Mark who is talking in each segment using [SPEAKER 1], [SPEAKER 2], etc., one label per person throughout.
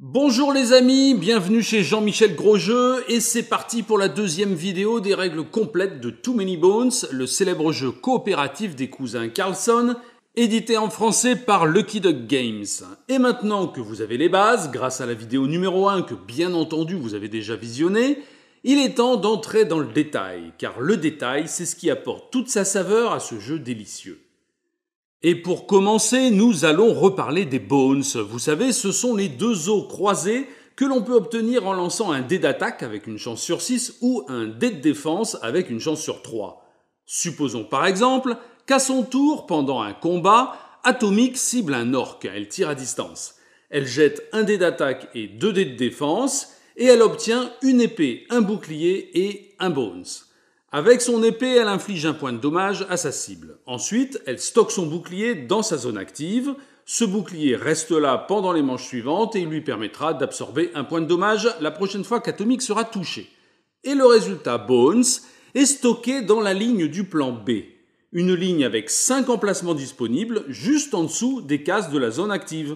[SPEAKER 1] Bonjour les amis, bienvenue chez Jean-Michel Grosjeu et c'est parti pour la deuxième vidéo des règles complètes de Too Many Bones, le célèbre jeu coopératif des cousins Carlson, édité en français par Lucky Duck Games. Et maintenant que vous avez les bases, grâce à la vidéo numéro 1 que bien entendu vous avez déjà visionnée, il est temps d'entrer dans le détail, car le détail c'est ce qui apporte toute sa saveur à ce jeu délicieux. Et pour commencer, nous allons reparler des bones. Vous savez, ce sont les deux os croisés que l'on peut obtenir en lançant un dé d'attaque avec une chance sur 6 ou un dé de défense avec une chance sur 3. Supposons par exemple qu'à son tour, pendant un combat, Atomic cible un orc, elle tire à distance. Elle jette un dé d'attaque et deux dés de défense, et elle obtient une épée, un bouclier et un bones. Avec son épée, elle inflige un point de dommage à sa cible. Ensuite, elle stocke son bouclier dans sa zone active. Ce bouclier reste là pendant les manches suivantes et il lui permettra d'absorber un point de dommage la prochaine fois qu'Atomic sera touché. Et le résultat Bones est stocké dans la ligne du plan B, une ligne avec 5 emplacements disponibles juste en dessous des cases de la zone active.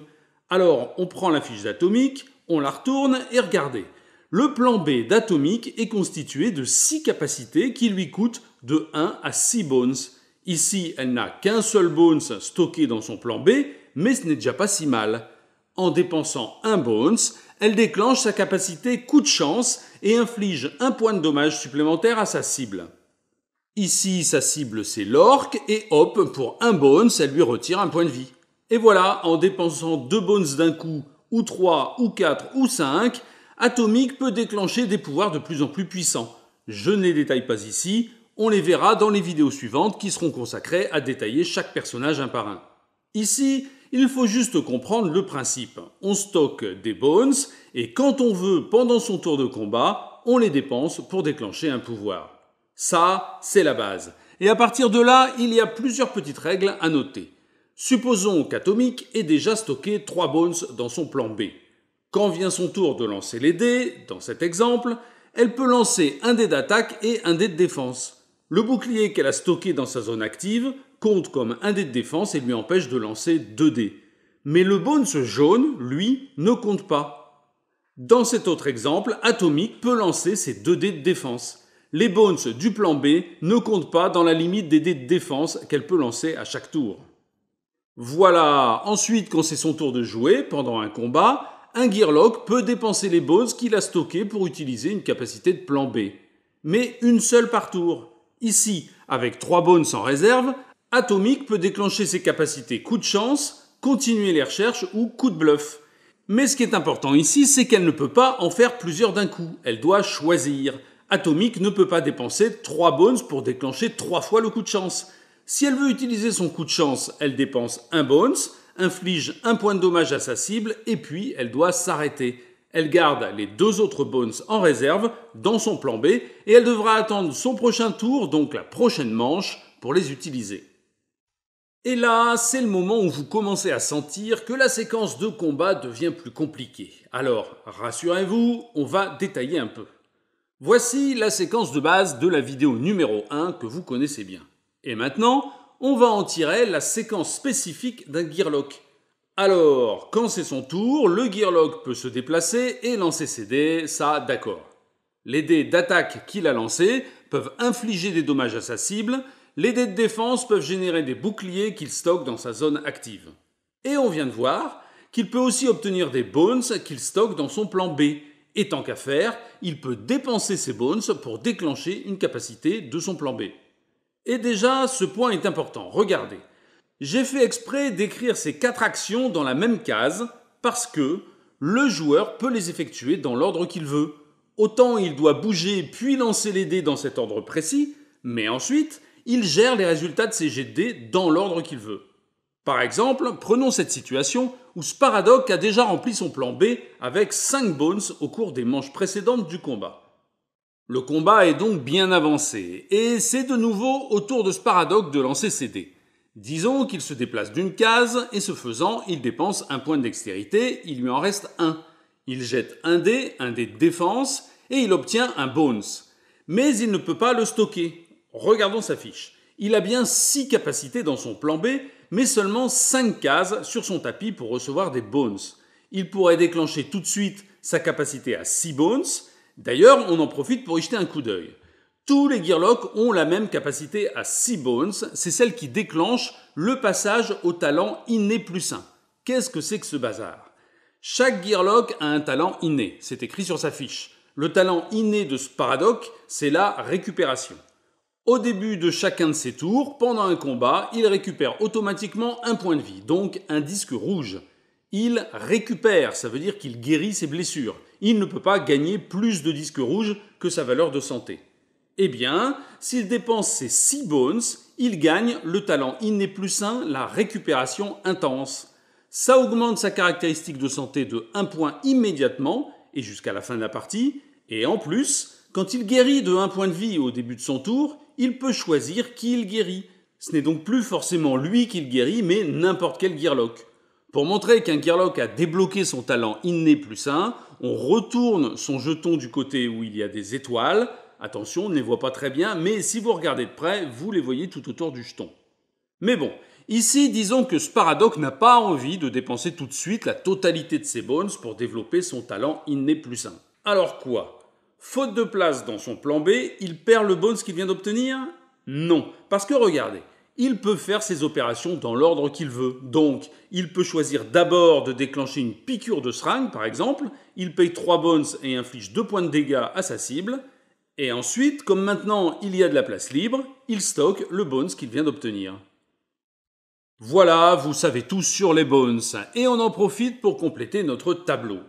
[SPEAKER 1] Alors on prend la fiche d'Atomic, on la retourne et regardez. Le plan B d'Atomic est constitué de 6 capacités qui lui coûtent de 1 à 6 bones. Ici, elle n'a qu'un seul bones stocké dans son plan B, mais ce n'est déjà pas si mal. En dépensant un bones, elle déclenche sa capacité coup de chance et inflige un point de dommage supplémentaire à sa cible. Ici, sa cible c'est Lorc et hop, pour un bones, elle lui retire un point de vie. Et voilà, en dépensant deux bones d'un coup, ou 3, ou 4, ou 5, atomique peut déclencher des pouvoirs de plus en plus puissants. Je ne les détaille pas ici, on les verra dans les vidéos suivantes qui seront consacrées à détailler chaque personnage un par un. Ici, il faut juste comprendre le principe. On stocke des bones et quand on veut, pendant son tour de combat, on les dépense pour déclencher un pouvoir. Ça, c'est la base. Et à partir de là, il y a plusieurs petites règles à noter. Supposons qu'Atomic ait déjà stocké 3 bones dans son plan B. Quand vient son tour de lancer les dés, dans cet exemple, elle peut lancer un dé d'attaque et un dé de défense. Le bouclier qu'elle a stocké dans sa zone active compte comme un dé de défense et lui empêche de lancer deux dés. Mais le bonus jaune, lui, ne compte pas. Dans cet autre exemple, Atomic peut lancer ses deux dés de défense. Les bonus du plan B ne comptent pas dans la limite des dés de défense qu'elle peut lancer à chaque tour. Voilà, ensuite quand c'est son tour de jouer, pendant un combat, un Gearlock peut dépenser les bones qu'il a stockées pour utiliser une capacité de plan B. Mais une seule par tour. Ici, avec 3 bones en réserve, Atomic peut déclencher ses capacités coup de chance, continuer les recherches ou coup de bluff. Mais ce qui est important ici, c'est qu'elle ne peut pas en faire plusieurs d'un coup. Elle doit choisir. Atomic ne peut pas dépenser 3 bones pour déclencher 3 fois le coup de chance. Si elle veut utiliser son coup de chance, elle dépense 1 bones inflige un point de dommage à sa cible et puis elle doit s'arrêter. Elle garde les deux autres bones en réserve dans son plan B et elle devra attendre son prochain tour, donc la prochaine manche, pour les utiliser. Et là, c'est le moment où vous commencez à sentir que la séquence de combat devient plus compliquée. Alors, rassurez-vous, on va détailler un peu. Voici la séquence de base de la vidéo numéro 1 que vous connaissez bien. Et maintenant, on va en tirer la séquence spécifique d'un gearlock. Alors, quand c'est son tour, le gearlock peut se déplacer et lancer ses dés, ça d'accord. Les dés d'attaque qu'il a lancés peuvent infliger des dommages à sa cible, les dés de défense peuvent générer des boucliers qu'il stocke dans sa zone active. Et on vient de voir qu'il peut aussi obtenir des bones qu'il stocke dans son plan B. Et tant qu'à faire, il peut dépenser ses bones pour déclencher une capacité de son plan B. Et déjà, ce point est important. Regardez. J'ai fait exprès d'écrire ces quatre actions dans la même case parce que le joueur peut les effectuer dans l'ordre qu'il veut. Autant il doit bouger puis lancer les dés dans cet ordre précis, mais ensuite, il gère les résultats de ses jets de dés dans l'ordre qu'il veut. Par exemple, prenons cette situation où Sparadoc a déjà rempli son plan B avec 5 bones au cours des manches précédentes du combat. Le combat est donc bien avancé, et c'est de nouveau autour de ce paradoxe de lancer ses dés. Disons qu'il se déplace d'une case, et ce faisant, il dépense un point de dextérité, il lui en reste un. Il jette un dé, un dé de défense, et il obtient un bones. Mais il ne peut pas le stocker. Regardons sa fiche. Il a bien 6 capacités dans son plan B, mais seulement 5 cases sur son tapis pour recevoir des bones. Il pourrait déclencher tout de suite sa capacité à 6 bones, D'ailleurs, on en profite pour y jeter un coup d'œil. Tous les gearlocks ont la même capacité à six bones c'est celle qui déclenche le passage au talent inné plus sain. Qu'est-ce que c'est que ce bazar Chaque gearlock a un talent inné, c'est écrit sur sa fiche. Le talent inné de ce paradoxe, c'est la récupération. Au début de chacun de ses tours, pendant un combat, il récupère automatiquement un point de vie, donc un disque rouge. Il récupère, ça veut dire qu'il guérit ses blessures il ne peut pas gagner plus de disques rouges que sa valeur de santé. Eh bien, s'il dépense ses 6 bones, il gagne le talent inné plus sain, la récupération intense. Ça augmente sa caractéristique de santé de 1 point immédiatement et jusqu'à la fin de la partie, et en plus, quand il guérit de 1 point de vie au début de son tour, il peut choisir qui il guérit. Ce n'est donc plus forcément lui qui qu'il guérit, mais n'importe quel Gearlock. Pour montrer qu'un Gearlock a débloqué son talent inné plus 1, on retourne son jeton du côté où il y a des étoiles. Attention, on ne les voit pas très bien, mais si vous regardez de près, vous les voyez tout autour du jeton. Mais bon, ici, disons que Sparadoc n'a pas envie de dépenser tout de suite la totalité de ses bones pour développer son talent inné plus 1. Alors quoi Faute de place dans son plan B, il perd le bones qu'il vient d'obtenir Non, parce que regardez, il peut faire ses opérations dans l'ordre qu'il veut. Donc, il peut choisir d'abord de déclencher une piqûre de seringue, par exemple, il paye 3 bones et inflige 2 points de dégâts à sa cible, et ensuite, comme maintenant il y a de la place libre, il stocke le bones qu'il vient d'obtenir. Voilà, vous savez tout sur les bones, et on en profite pour compléter notre tableau.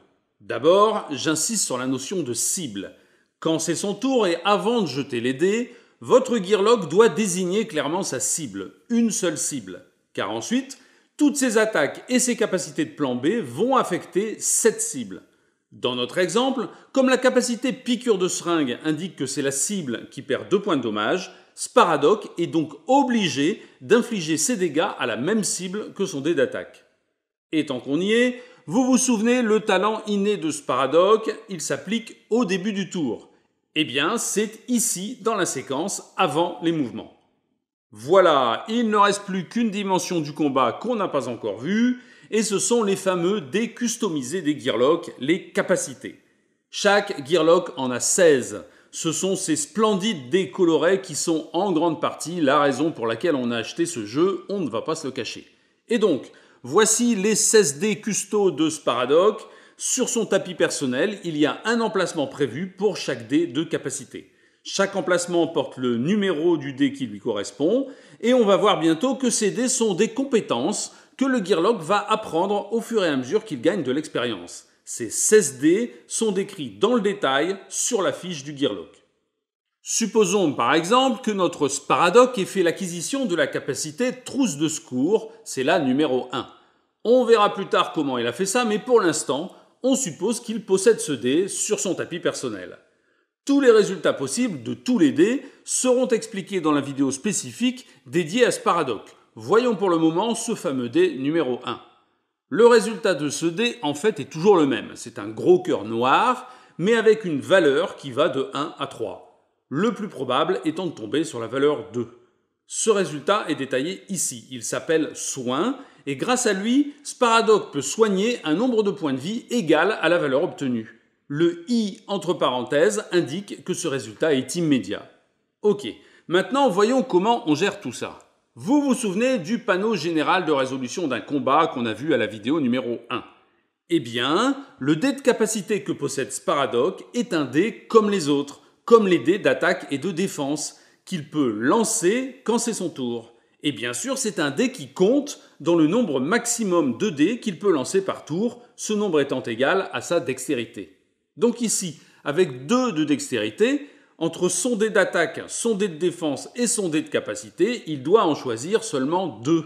[SPEAKER 1] D'abord, j'insiste sur la notion de cible. Quand c'est son tour et avant de jeter les dés, votre gearlock doit désigner clairement sa cible, une seule cible, car ensuite, toutes ses attaques et ses capacités de plan B vont affecter cette cible. Dans notre exemple, comme la capacité piqûre de seringue indique que c'est la cible qui perd 2 points de dommage, Sparadoc est donc obligé d'infliger ses dégâts à la même cible que son dé d'attaque. Et tant qu'on y est, vous vous souvenez le talent inné de Sparadoc, il s'applique au début du tour. Eh bien, c'est ici dans la séquence avant les mouvements. Voilà, il ne reste plus qu'une dimension du combat qu'on n'a pas encore vue, et ce sont les fameux dé-customisés des gearlocks, les capacités. Chaque gearlock en a 16. Ce sont ces splendides décolorés qui sont en grande partie la raison pour laquelle on a acheté ce jeu, on ne va pas se le cacher. Et donc, voici les 16 dés custos de ce paradoxe, sur son tapis personnel, il y a un emplacement prévu pour chaque dé de capacité. Chaque emplacement porte le numéro du dé qui lui correspond, et on va voir bientôt que ces dés sont des compétences que le Gearlock va apprendre au fur et à mesure qu'il gagne de l'expérience. Ces 16 dés sont décrits dans le détail sur la fiche du Gearlock. Supposons par exemple que notre Sparadoc ait fait l'acquisition de la capacité trousse de secours, c'est la numéro 1. On verra plus tard comment il a fait ça, mais pour l'instant, on suppose qu'il possède ce dé sur son tapis personnel. Tous les résultats possibles de tous les dés seront expliqués dans la vidéo spécifique dédiée à ce paradoxe. Voyons pour le moment ce fameux dé numéro 1. Le résultat de ce dé en fait est toujours le même, c'est un gros cœur noir, mais avec une valeur qui va de 1 à 3, le plus probable étant de tomber sur la valeur 2. Ce résultat est détaillé ici, il s'appelle soin, et grâce à lui, Sparadoc peut soigner un nombre de points de vie égal à la valeur obtenue. Le i entre parenthèses indique que ce résultat est immédiat. Ok, maintenant voyons comment on gère tout ça. Vous vous souvenez du panneau général de résolution d'un combat qu'on a vu à la vidéo numéro 1 Eh bien, le dé de capacité que possède Sparadoc est un dé comme les autres, comme les dés d'attaque et de défense, qu'il peut lancer quand c'est son tour. Et bien sûr, c'est un dé qui compte dans le nombre maximum de dés qu'il peut lancer par tour, ce nombre étant égal à sa dextérité. Donc ici, avec 2 de dextérité, entre son dé d'attaque, son dé de défense et son dé de capacité, il doit en choisir seulement 2.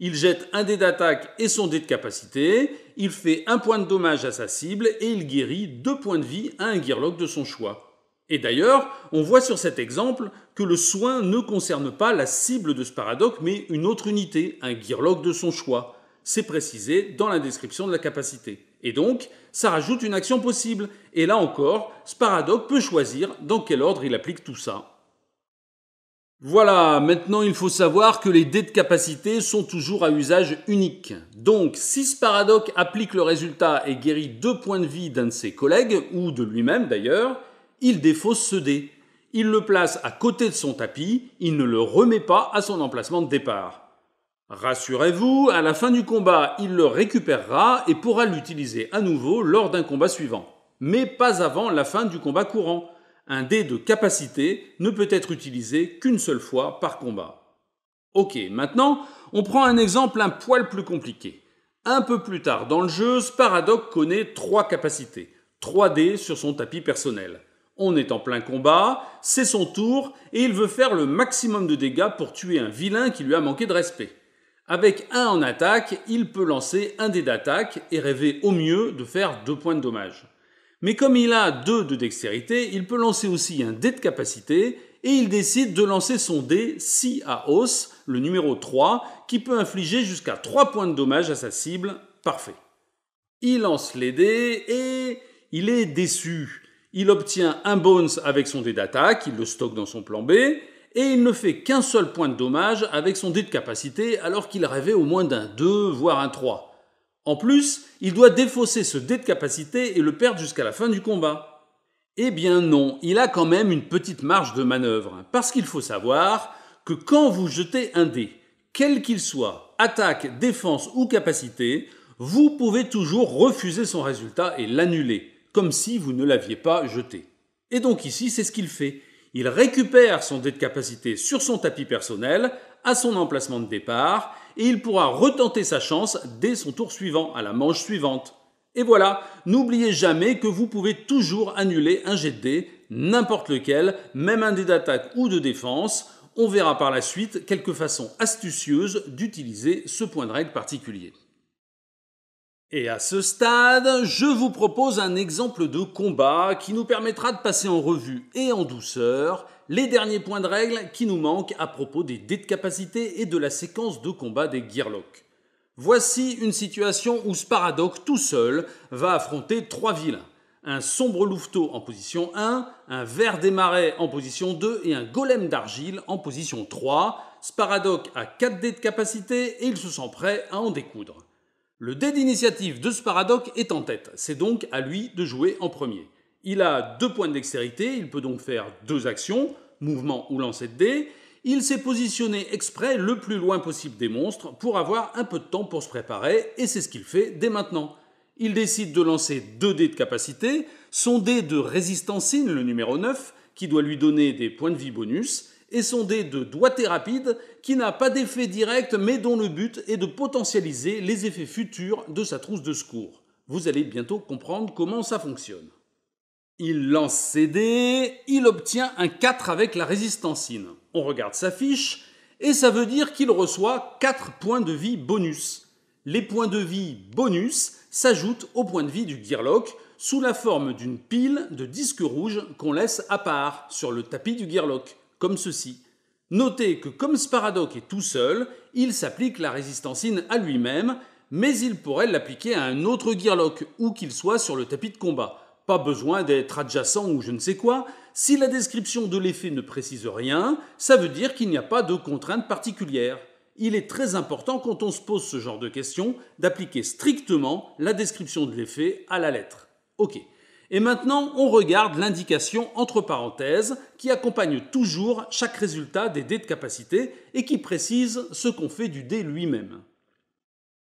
[SPEAKER 1] Il jette un dé d'attaque et son dé de capacité, il fait un point de dommage à sa cible et il guérit 2 points de vie à un gearlock de son choix. Et d'ailleurs, on voit sur cet exemple que le soin ne concerne pas la cible de ce paradoxe, mais une autre unité, un guirloque de son choix. C'est précisé dans la description de la capacité. Et donc, ça rajoute une action possible. Et là encore, ce paradoxe peut choisir dans quel ordre il applique tout ça. Voilà, maintenant il faut savoir que les dés de capacité sont toujours à usage unique. Donc, si Sparadoc paradoxe applique le résultat et guérit deux points de vie d'un de ses collègues, ou de lui-même d'ailleurs, il défausse ce dé. Il le place à côté de son tapis, il ne le remet pas à son emplacement de départ. Rassurez-vous, à la fin du combat, il le récupérera et pourra l'utiliser à nouveau lors d'un combat suivant, mais pas avant la fin du combat courant. Un dé de capacité ne peut être utilisé qu'une seule fois par combat. Ok, maintenant, on prend un exemple un poil plus compliqué. Un peu plus tard dans le jeu, Sparadoc connaît trois capacités, 3 dés sur son tapis personnel. On est en plein combat, c'est son tour, et il veut faire le maximum de dégâts pour tuer un vilain qui lui a manqué de respect. Avec un en attaque, il peut lancer un dé d'attaque et rêver au mieux de faire deux points de dommage. Mais comme il a deux de dextérité, il peut lancer aussi un dé de capacité et il décide de lancer son dé 6 à hausse, le numéro 3, qui peut infliger jusqu'à 3 points de dommage à sa cible. Parfait. Il lance les dés et il est déçu. Il obtient un bonus avec son dé d'attaque, il le stocke dans son plan B, et il ne fait qu'un seul point de dommage avec son dé de capacité alors qu'il rêvait au moins d'un 2, voire un 3. En plus, il doit défausser ce dé de capacité et le perdre jusqu'à la fin du combat. Eh bien non, il a quand même une petite marge de manœuvre, parce qu'il faut savoir que quand vous jetez un dé, quel qu'il soit, attaque, défense ou capacité, vous pouvez toujours refuser son résultat et l'annuler comme si vous ne l'aviez pas jeté. Et donc ici, c'est ce qu'il fait. Il récupère son dé de capacité sur son tapis personnel, à son emplacement de départ, et il pourra retenter sa chance dès son tour suivant, à la manche suivante. Et voilà, n'oubliez jamais que vous pouvez toujours annuler un jet de dé, n'importe lequel, même un dé d'attaque ou de défense. On verra par la suite quelques façons astucieuses d'utiliser ce point de règle particulier. Et à ce stade, je vous propose un exemple de combat qui nous permettra de passer en revue et en douceur les derniers points de règle qui nous manquent à propos des dés de capacité et de la séquence de combat des Gearlocks. Voici une situation où Sparadoc tout seul va affronter trois vilains. Un sombre louveteau en position 1, un vert des marais en position 2 et un golem d'argile en position 3. Sparadoc a 4 dés de capacité et il se sent prêt à en découdre. Le dé d'initiative de ce paradoxe est en tête, c'est donc à lui de jouer en premier. Il a deux points de dextérité, il peut donc faire deux actions, mouvement ou lancer de dé. Il s'est positionné exprès le plus loin possible des monstres pour avoir un peu de temps pour se préparer, et c'est ce qu'il fait dès maintenant. Il décide de lancer deux dés de capacité, son dé de résistance le numéro 9, qui doit lui donner des points de vie bonus, et son dé de doigté rapide qui n'a pas d'effet direct mais dont le but est de potentialiser les effets futurs de sa trousse de secours. Vous allez bientôt comprendre comment ça fonctionne. Il lance ses dés, il obtient un 4 avec la résistancine. On regarde sa fiche et ça veut dire qu'il reçoit 4 points de vie bonus. Les points de vie bonus s'ajoutent aux points de vie du Gearlock sous la forme d'une pile de disques rouges qu'on laisse à part sur le tapis du Gearlock comme ceci. Notez que comme Sparadoc est tout seul, il s'applique la résistancine à lui-même, mais il pourrait l'appliquer à un autre Gearlock, où qu'il soit sur le tapis de combat. Pas besoin d'être adjacent ou je ne sais quoi. Si la description de l'effet ne précise rien, ça veut dire qu'il n'y a pas de contrainte particulière. Il est très important quand on se pose ce genre de questions d'appliquer strictement la description de l'effet à la lettre. Ok. Et maintenant, on regarde l'indication entre parenthèses qui accompagne toujours chaque résultat des dés de capacité et qui précise ce qu'on fait du dé lui-même.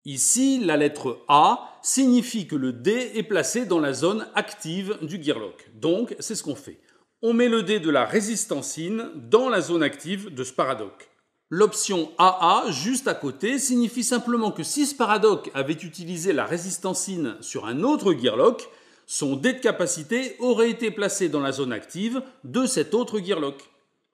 [SPEAKER 1] Ici, la lettre A signifie que le dé est placé dans la zone active du gearlock. Donc, c'est ce qu'on fait. On met le dé de la résistancine dans la zone active de Sparadoc. L'option AA, juste à côté, signifie simplement que si Sparadoc avait utilisé la résistancine sur un autre gearlock, son dé de capacité aurait été placé dans la zone active de cet autre gearlock.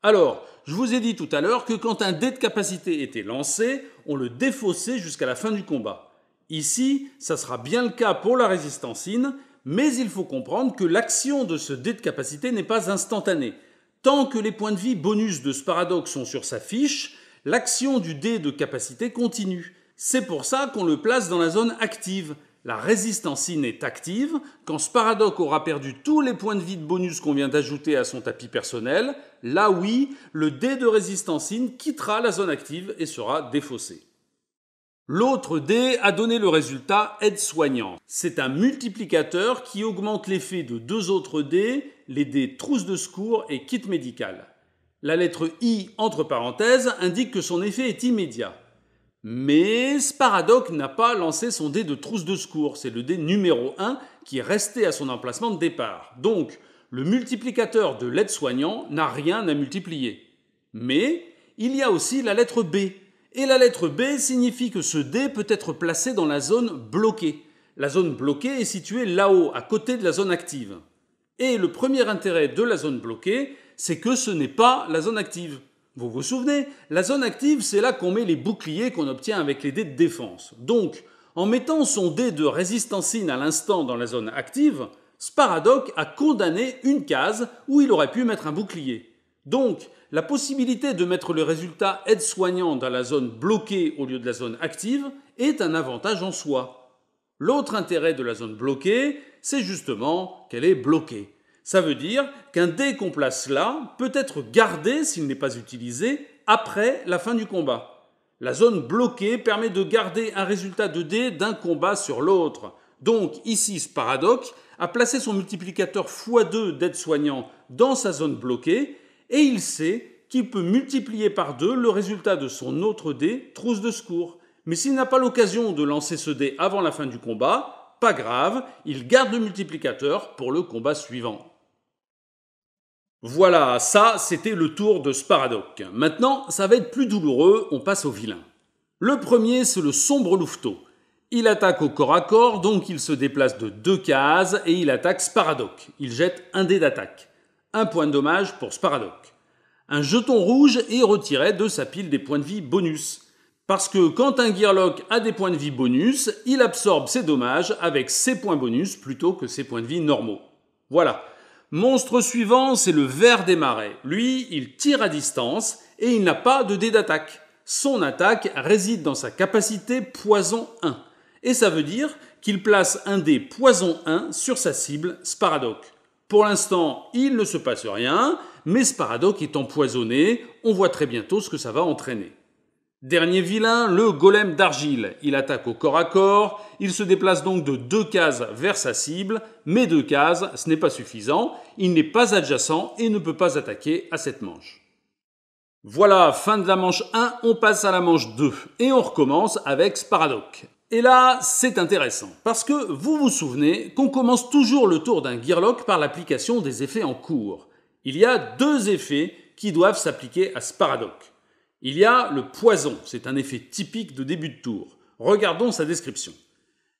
[SPEAKER 1] Alors, je vous ai dit tout à l'heure que quand un dé de capacité était lancé, on le défaussait jusqu'à la fin du combat. Ici, ça sera bien le cas pour la IN, mais il faut comprendre que l'action de ce dé de capacité n'est pas instantanée. Tant que les points de vie bonus de ce paradoxe sont sur sa fiche, l'action du dé de capacité continue. C'est pour ça qu'on le place dans la zone active, la résistance est active quand Sparadoc aura perdu tous les points de vie de bonus qu'on vient d'ajouter à son tapis personnel. Là oui, le dé de résistance in quittera la zone active et sera défaussé. L'autre dé a donné le résultat aide-soignant. C'est un multiplicateur qui augmente l'effet de deux autres dés, les dés trousse de secours et kit médical. La lettre I entre parenthèses indique que son effet est immédiat. Mais Sparadoc n'a pas lancé son dé de trousse de secours, c'est le dé numéro 1 qui est resté à son emplacement de départ. Donc, le multiplicateur de l'aide-soignant n'a rien à multiplier. Mais il y a aussi la lettre B. Et la lettre B signifie que ce dé peut être placé dans la zone bloquée. La zone bloquée est située là-haut, à côté de la zone active. Et le premier intérêt de la zone bloquée, c'est que ce n'est pas la zone active. Vous vous souvenez, la zone active, c'est là qu'on met les boucliers qu'on obtient avec les dés de défense. Donc, en mettant son dé de résistancine à l'instant dans la zone active, Sparadoc a condamné une case où il aurait pu mettre un bouclier. Donc, la possibilité de mettre le résultat aide-soignant dans la zone bloquée au lieu de la zone active est un avantage en soi. L'autre intérêt de la zone bloquée, c'est justement qu'elle est bloquée. Ça veut dire qu'un dé qu'on place là peut être gardé s'il n'est pas utilisé après la fin du combat. La zone bloquée permet de garder un résultat de dé d'un combat sur l'autre. Donc ici, ce paradoxe a placé son multiplicateur x2 d'aide-soignant dans sa zone bloquée et il sait qu'il peut multiplier par 2 le résultat de son autre dé, trousse de secours. Mais s'il n'a pas l'occasion de lancer ce dé avant la fin du combat, pas grave, il garde le multiplicateur pour le combat suivant. Voilà, ça c'était le tour de Sparadoc. Maintenant, ça va être plus douloureux, on passe au vilain. Le premier, c'est le sombre louveteau. Il attaque au corps à corps, donc il se déplace de deux cases et il attaque Sparadoc. Il jette un dé d'attaque. Un point de dommage pour Sparadoc. Un jeton rouge est retiré de sa pile des points de vie bonus. Parce que quand un Gearlock a des points de vie bonus, il absorbe ses dommages avec ses points bonus plutôt que ses points de vie normaux. Voilà. Monstre suivant, c'est le ver des marais. Lui, il tire à distance et il n'a pas de dé d'attaque. Son attaque réside dans sa capacité poison 1. Et ça veut dire qu'il place un dé poison 1 sur sa cible Sparadoc. Pour l'instant, il ne se passe rien, mais Sparadoc est empoisonné, on voit très bientôt ce que ça va entraîner. Dernier vilain, le golem d'argile. Il attaque au corps à corps, il se déplace donc de deux cases vers sa cible, mais deux cases, ce n'est pas suffisant, il n'est pas adjacent et ne peut pas attaquer à cette manche. Voilà, fin de la manche 1, on passe à la manche 2 et on recommence avec Sparadoc. Et là, c'est intéressant, parce que vous vous souvenez qu'on commence toujours le tour d'un Gearlock par l'application des effets en cours. Il y a deux effets qui doivent s'appliquer à Sparadoc. Il y a le poison, c'est un effet typique de début de tour. Regardons sa description.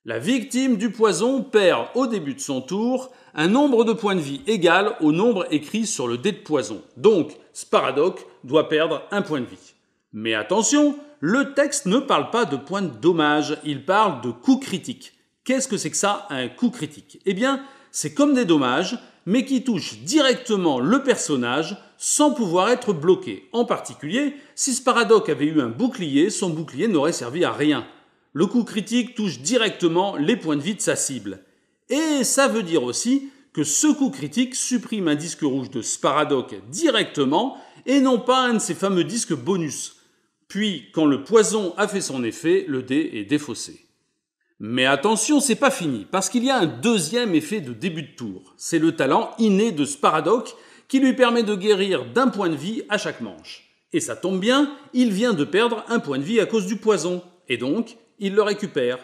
[SPEAKER 1] La victime du poison perd au début de son tour un nombre de points de vie égal au nombre écrit sur le dé de poison. Donc, Sparadoc doit perdre un point de vie. Mais attention, le texte ne parle pas de points de dommage, il parle de coup critique. Qu'est-ce que c'est que ça, un coup critique Eh bien, c'est comme des dommages, mais qui touche directement le personnage sans pouvoir être bloqué. En particulier, si Sparadoc avait eu un bouclier, son bouclier n'aurait servi à rien. Le coup critique touche directement les points de vie de sa cible. Et ça veut dire aussi que ce coup critique supprime un disque rouge de Sparadoc directement et non pas un de ses fameux disques bonus. Puis, quand le poison a fait son effet, le dé est défaussé. Mais attention, c'est pas fini, parce qu'il y a un deuxième effet de début de tour. C'est le talent inné de Sparadoc qui lui permet de guérir d'un point de vie à chaque manche. Et ça tombe bien, il vient de perdre un point de vie à cause du poison, et donc il le récupère.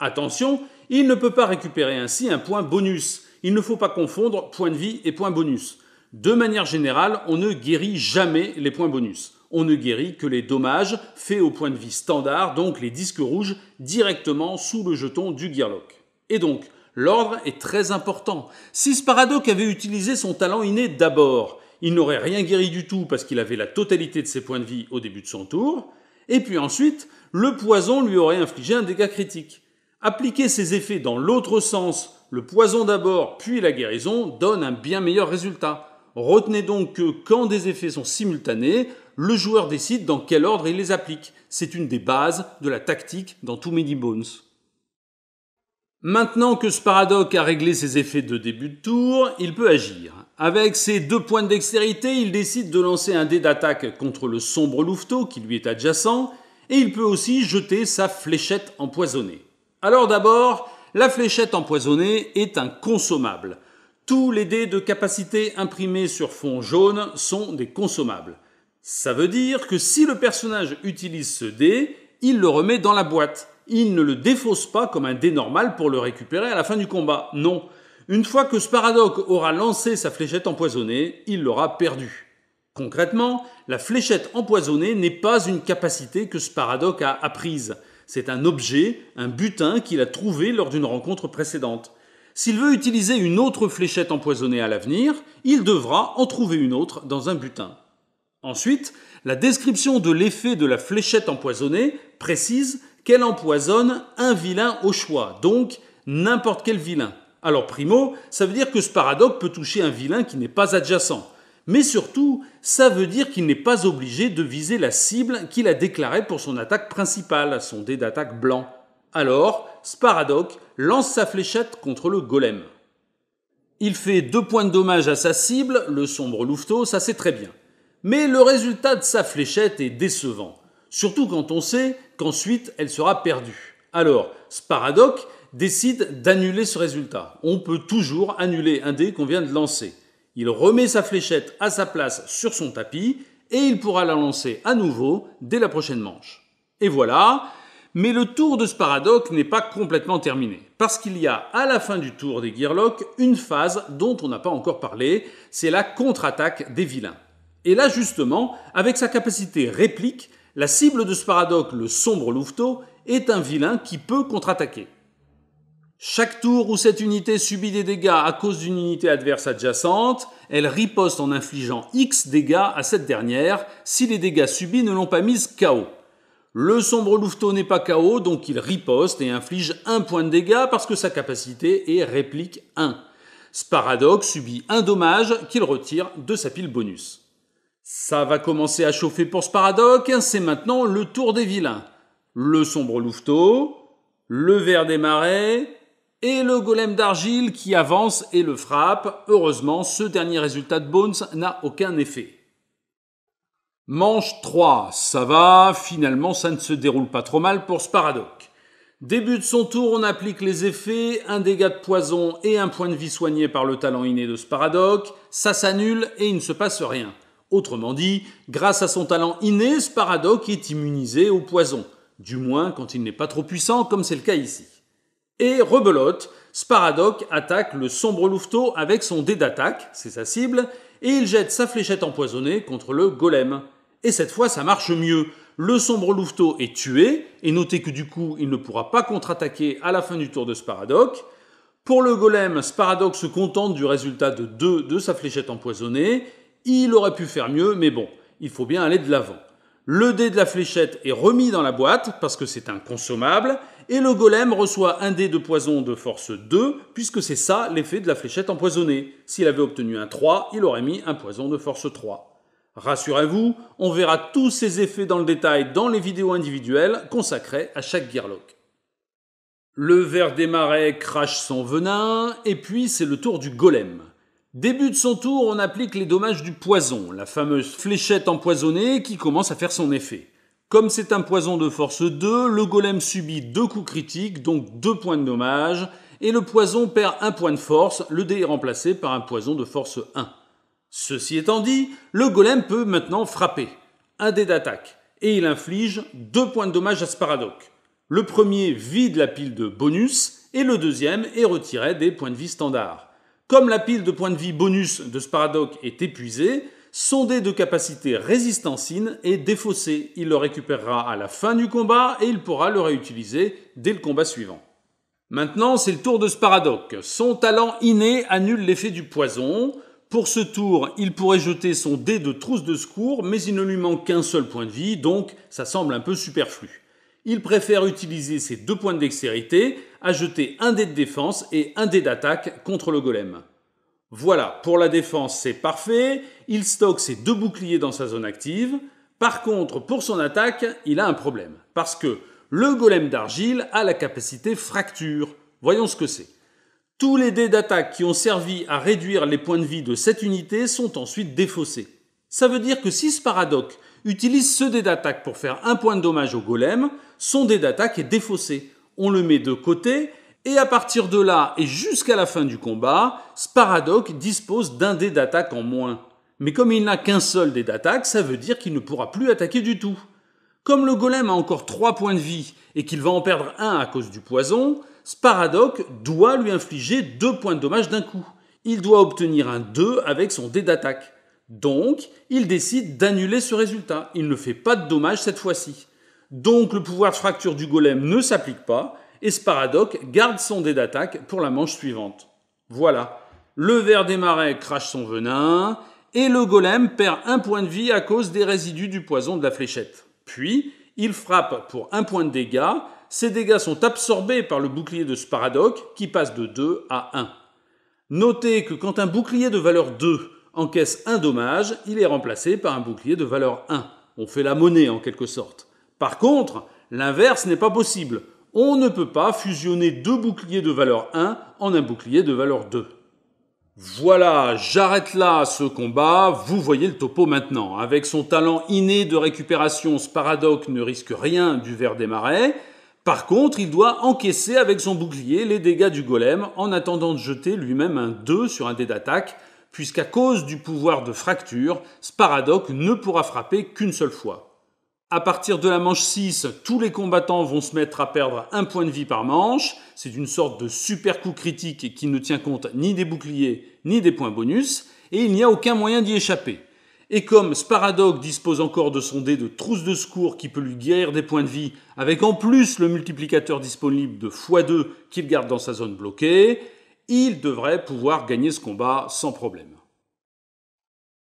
[SPEAKER 1] Attention, il ne peut pas récupérer ainsi un point bonus. Il ne faut pas confondre point de vie et point bonus. De manière générale, on ne guérit jamais les points bonus on ne guérit que les dommages faits au point de vie standard, donc les disques rouges, directement sous le jeton du Gearlock. Et donc, l'ordre est très important. Si Sparadoc avait utilisé son talent inné d'abord, il n'aurait rien guéri du tout parce qu'il avait la totalité de ses points de vie au début de son tour, et puis ensuite, le poison lui aurait infligé un dégât critique. Appliquer ces effets dans l'autre sens, le poison d'abord, puis la guérison, donne un bien meilleur résultat. Retenez donc que quand des effets sont simultanés, le joueur décide dans quel ordre il les applique. C'est une des bases de la tactique dans tout Many Bones. Maintenant que Sparadoc a réglé ses effets de début de tour, il peut agir. Avec ses deux points de dextérité, il décide de lancer un dé d'attaque contre le sombre louveteau qui lui est adjacent, et il peut aussi jeter sa fléchette empoisonnée. Alors d'abord, la fléchette empoisonnée est un consommable. Tous les dés de capacité imprimés sur fond jaune sont des consommables. Ça veut dire que si le personnage utilise ce dé, il le remet dans la boîte. Il ne le défausse pas comme un dé normal pour le récupérer à la fin du combat. Non. Une fois que Sparadoc aura lancé sa fléchette empoisonnée, il l'aura perdue. Concrètement, la fléchette empoisonnée n'est pas une capacité que Sparadoc a apprise. C'est un objet, un butin qu'il a trouvé lors d'une rencontre précédente. S'il veut utiliser une autre fléchette empoisonnée à l'avenir, il devra en trouver une autre dans un butin. Ensuite, la description de l'effet de la fléchette empoisonnée précise qu'elle empoisonne un vilain au choix, donc n'importe quel vilain. Alors primo, ça veut dire que ce paradoxe peut toucher un vilain qui n'est pas adjacent. Mais surtout, ça veut dire qu'il n'est pas obligé de viser la cible qu'il a déclarée pour son attaque principale, son dé d'attaque blanc. Alors, Sparadoc lance sa fléchette contre le golem. Il fait deux points de dommage à sa cible, le sombre louveteau, ça c'est très bien mais le résultat de sa fléchette est décevant, surtout quand on sait qu'ensuite elle sera perdue. Alors, Sparadoc décide d'annuler ce résultat. On peut toujours annuler un dé qu'on vient de lancer. Il remet sa fléchette à sa place sur son tapis et il pourra la lancer à nouveau dès la prochaine manche. Et voilà, mais le tour de Sparadoc n'est pas complètement terminé, parce qu'il y a à la fin du tour des Gearlocks une phase dont on n'a pas encore parlé, c'est la contre-attaque des vilains. Et là, justement, avec sa capacité réplique, la cible de ce paradoxe, le sombre louveteau, est un vilain qui peut contre-attaquer. Chaque tour où cette unité subit des dégâts à cause d'une unité adverse adjacente, elle riposte en infligeant X dégâts à cette dernière si les dégâts subis ne l'ont pas mise KO. Le sombre louveteau n'est pas KO, donc il riposte et inflige 1 point de dégâts parce que sa capacité est réplique 1. Sparadoc subit un dommage qu'il retire de sa pile bonus. Ça va commencer à chauffer pour ce c'est maintenant le tour des vilains. Le sombre louveteau, le ver des marais, et le golem d'argile qui avance et le frappe. Heureusement, ce dernier résultat de Bones n'a aucun effet. Manche 3, ça va, finalement ça ne se déroule pas trop mal pour Sparadoc. Début de son tour, on applique les effets, un dégât de poison et un point de vie soigné par le talent inné de Sparadoc, ça s'annule et il ne se passe rien. Autrement dit, grâce à son talent inné, Sparadoc est immunisé au poison, du moins quand il n'est pas trop puissant comme c'est le cas ici. Et rebelote, Sparadoc attaque le sombre louveteau avec son dé d'attaque, c'est sa cible, et il jette sa fléchette empoisonnée contre le golem. Et cette fois, ça marche mieux. Le sombre louveteau est tué, et notez que du coup, il ne pourra pas contre-attaquer à la fin du tour de Sparadoc. Pour le golem, Sparadoc se contente du résultat de 2 de sa fléchette empoisonnée, il aurait pu faire mieux, mais bon, il faut bien aller de l'avant. Le dé de la fléchette est remis dans la boîte parce que c'est inconsommable, et le golem reçoit un dé de poison de force 2, puisque c'est ça l'effet de la fléchette empoisonnée. S'il avait obtenu un 3, il aurait mis un poison de force 3. Rassurez-vous, on verra tous ces effets dans le détail dans les vidéos individuelles consacrées à chaque Gearlock. Le ver des marais crache son venin, et puis c'est le tour du golem. Début de son tour, on applique les dommages du poison, la fameuse fléchette empoisonnée qui commence à faire son effet. Comme c'est un poison de force 2, le golem subit deux coups critiques, donc deux points de dommage, et le poison perd un point de force, le dé est remplacé par un poison de force 1. Ceci étant dit, le golem peut maintenant frapper, un dé d'attaque, et il inflige deux points de dommage à Sparadoc. Le premier vide la pile de bonus, et le deuxième est retiré des points de vie standard. Comme la pile de points de vie bonus de Sparadoc est épuisée, son dé de capacité résistancine est défaussé. Il le récupérera à la fin du combat et il pourra le réutiliser dès le combat suivant. Maintenant, c'est le tour de Sparadoc. Son talent inné annule l'effet du poison. Pour ce tour, il pourrait jeter son dé de trousse de secours, mais il ne lui manque qu'un seul point de vie, donc ça semble un peu superflu. Il préfère utiliser ses deux points de dextérité à jeter un dé de défense et un dé d'attaque contre le golem. Voilà, pour la défense, c'est parfait. Il stocke ses deux boucliers dans sa zone active. Par contre, pour son attaque, il a un problème. Parce que le golem d'argile a la capacité fracture. Voyons ce que c'est. Tous les dés d'attaque qui ont servi à réduire les points de vie de cette unité sont ensuite défaussés. Ça veut dire que si ce paradoxe, utilise ce dé d'attaque pour faire un point de dommage au golem, son dé d'attaque est défaussé. On le met de côté, et à partir de là et jusqu'à la fin du combat, Sparadoc dispose d'un dé d'attaque en moins. Mais comme il n'a qu'un seul dé d'attaque, ça veut dire qu'il ne pourra plus attaquer du tout. Comme le golem a encore 3 points de vie et qu'il va en perdre un à cause du poison, Sparadoc doit lui infliger 2 points de dommage d'un coup. Il doit obtenir un 2 avec son dé d'attaque. Donc, il décide d'annuler ce résultat. Il ne fait pas de dommage cette fois-ci. Donc, le pouvoir de fracture du golem ne s'applique pas et Sparadoc garde son dé d'attaque pour la manche suivante. Voilà. Le ver des marais crache son venin et le golem perd un point de vie à cause des résidus du poison de la fléchette. Puis, il frappe pour un point de dégâts. Ces dégâts sont absorbés par le bouclier de Sparadoc qui passe de 2 à 1. Notez que quand un bouclier de valeur 2 encaisse un dommage, il est remplacé par un bouclier de valeur 1. On fait la monnaie en quelque sorte. Par contre, l'inverse n'est pas possible. On ne peut pas fusionner deux boucliers de valeur 1 en un bouclier de valeur 2. Voilà, j'arrête là ce combat. Vous voyez le topo maintenant. Avec son talent inné de récupération, Sparadoc ne risque rien du verre des marais. Par contre, il doit encaisser avec son bouclier les dégâts du golem en attendant de jeter lui-même un 2 sur un dé d'attaque puisqu'à cause du pouvoir de fracture, Sparadoc ne pourra frapper qu'une seule fois. À partir de la manche 6, tous les combattants vont se mettre à perdre un point de vie par manche. C'est une sorte de super coup critique qui ne tient compte ni des boucliers ni des points bonus, et il n'y a aucun moyen d'y échapper. Et comme Sparadoc dispose encore de son dé de trousse de secours qui peut lui guérir des points de vie, avec en plus le multiplicateur disponible de x2 qu'il garde dans sa zone bloquée, il devrait pouvoir gagner ce combat sans problème.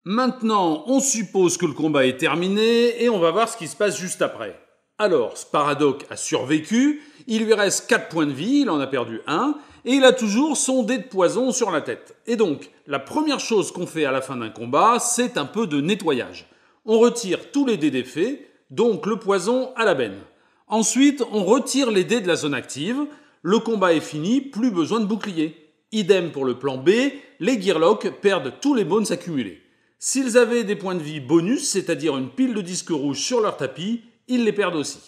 [SPEAKER 1] Maintenant, on suppose que le combat est terminé et on va voir ce qui se passe juste après. Alors, Sparadoc a survécu, il lui reste 4 points de vie, il en a perdu 1, et il a toujours son dé de poison sur la tête. Et donc, la première chose qu'on fait à la fin d'un combat, c'est un peu de nettoyage. On retire tous les dés d'effet, donc le poison à la benne. Ensuite, on retire les dés de la zone active, le combat est fini, plus besoin de bouclier. Idem pour le plan B, les Gearlocks perdent tous les bones accumulés. S'ils avaient des points de vie bonus, c'est-à-dire une pile de disques rouges sur leur tapis, ils les perdent aussi.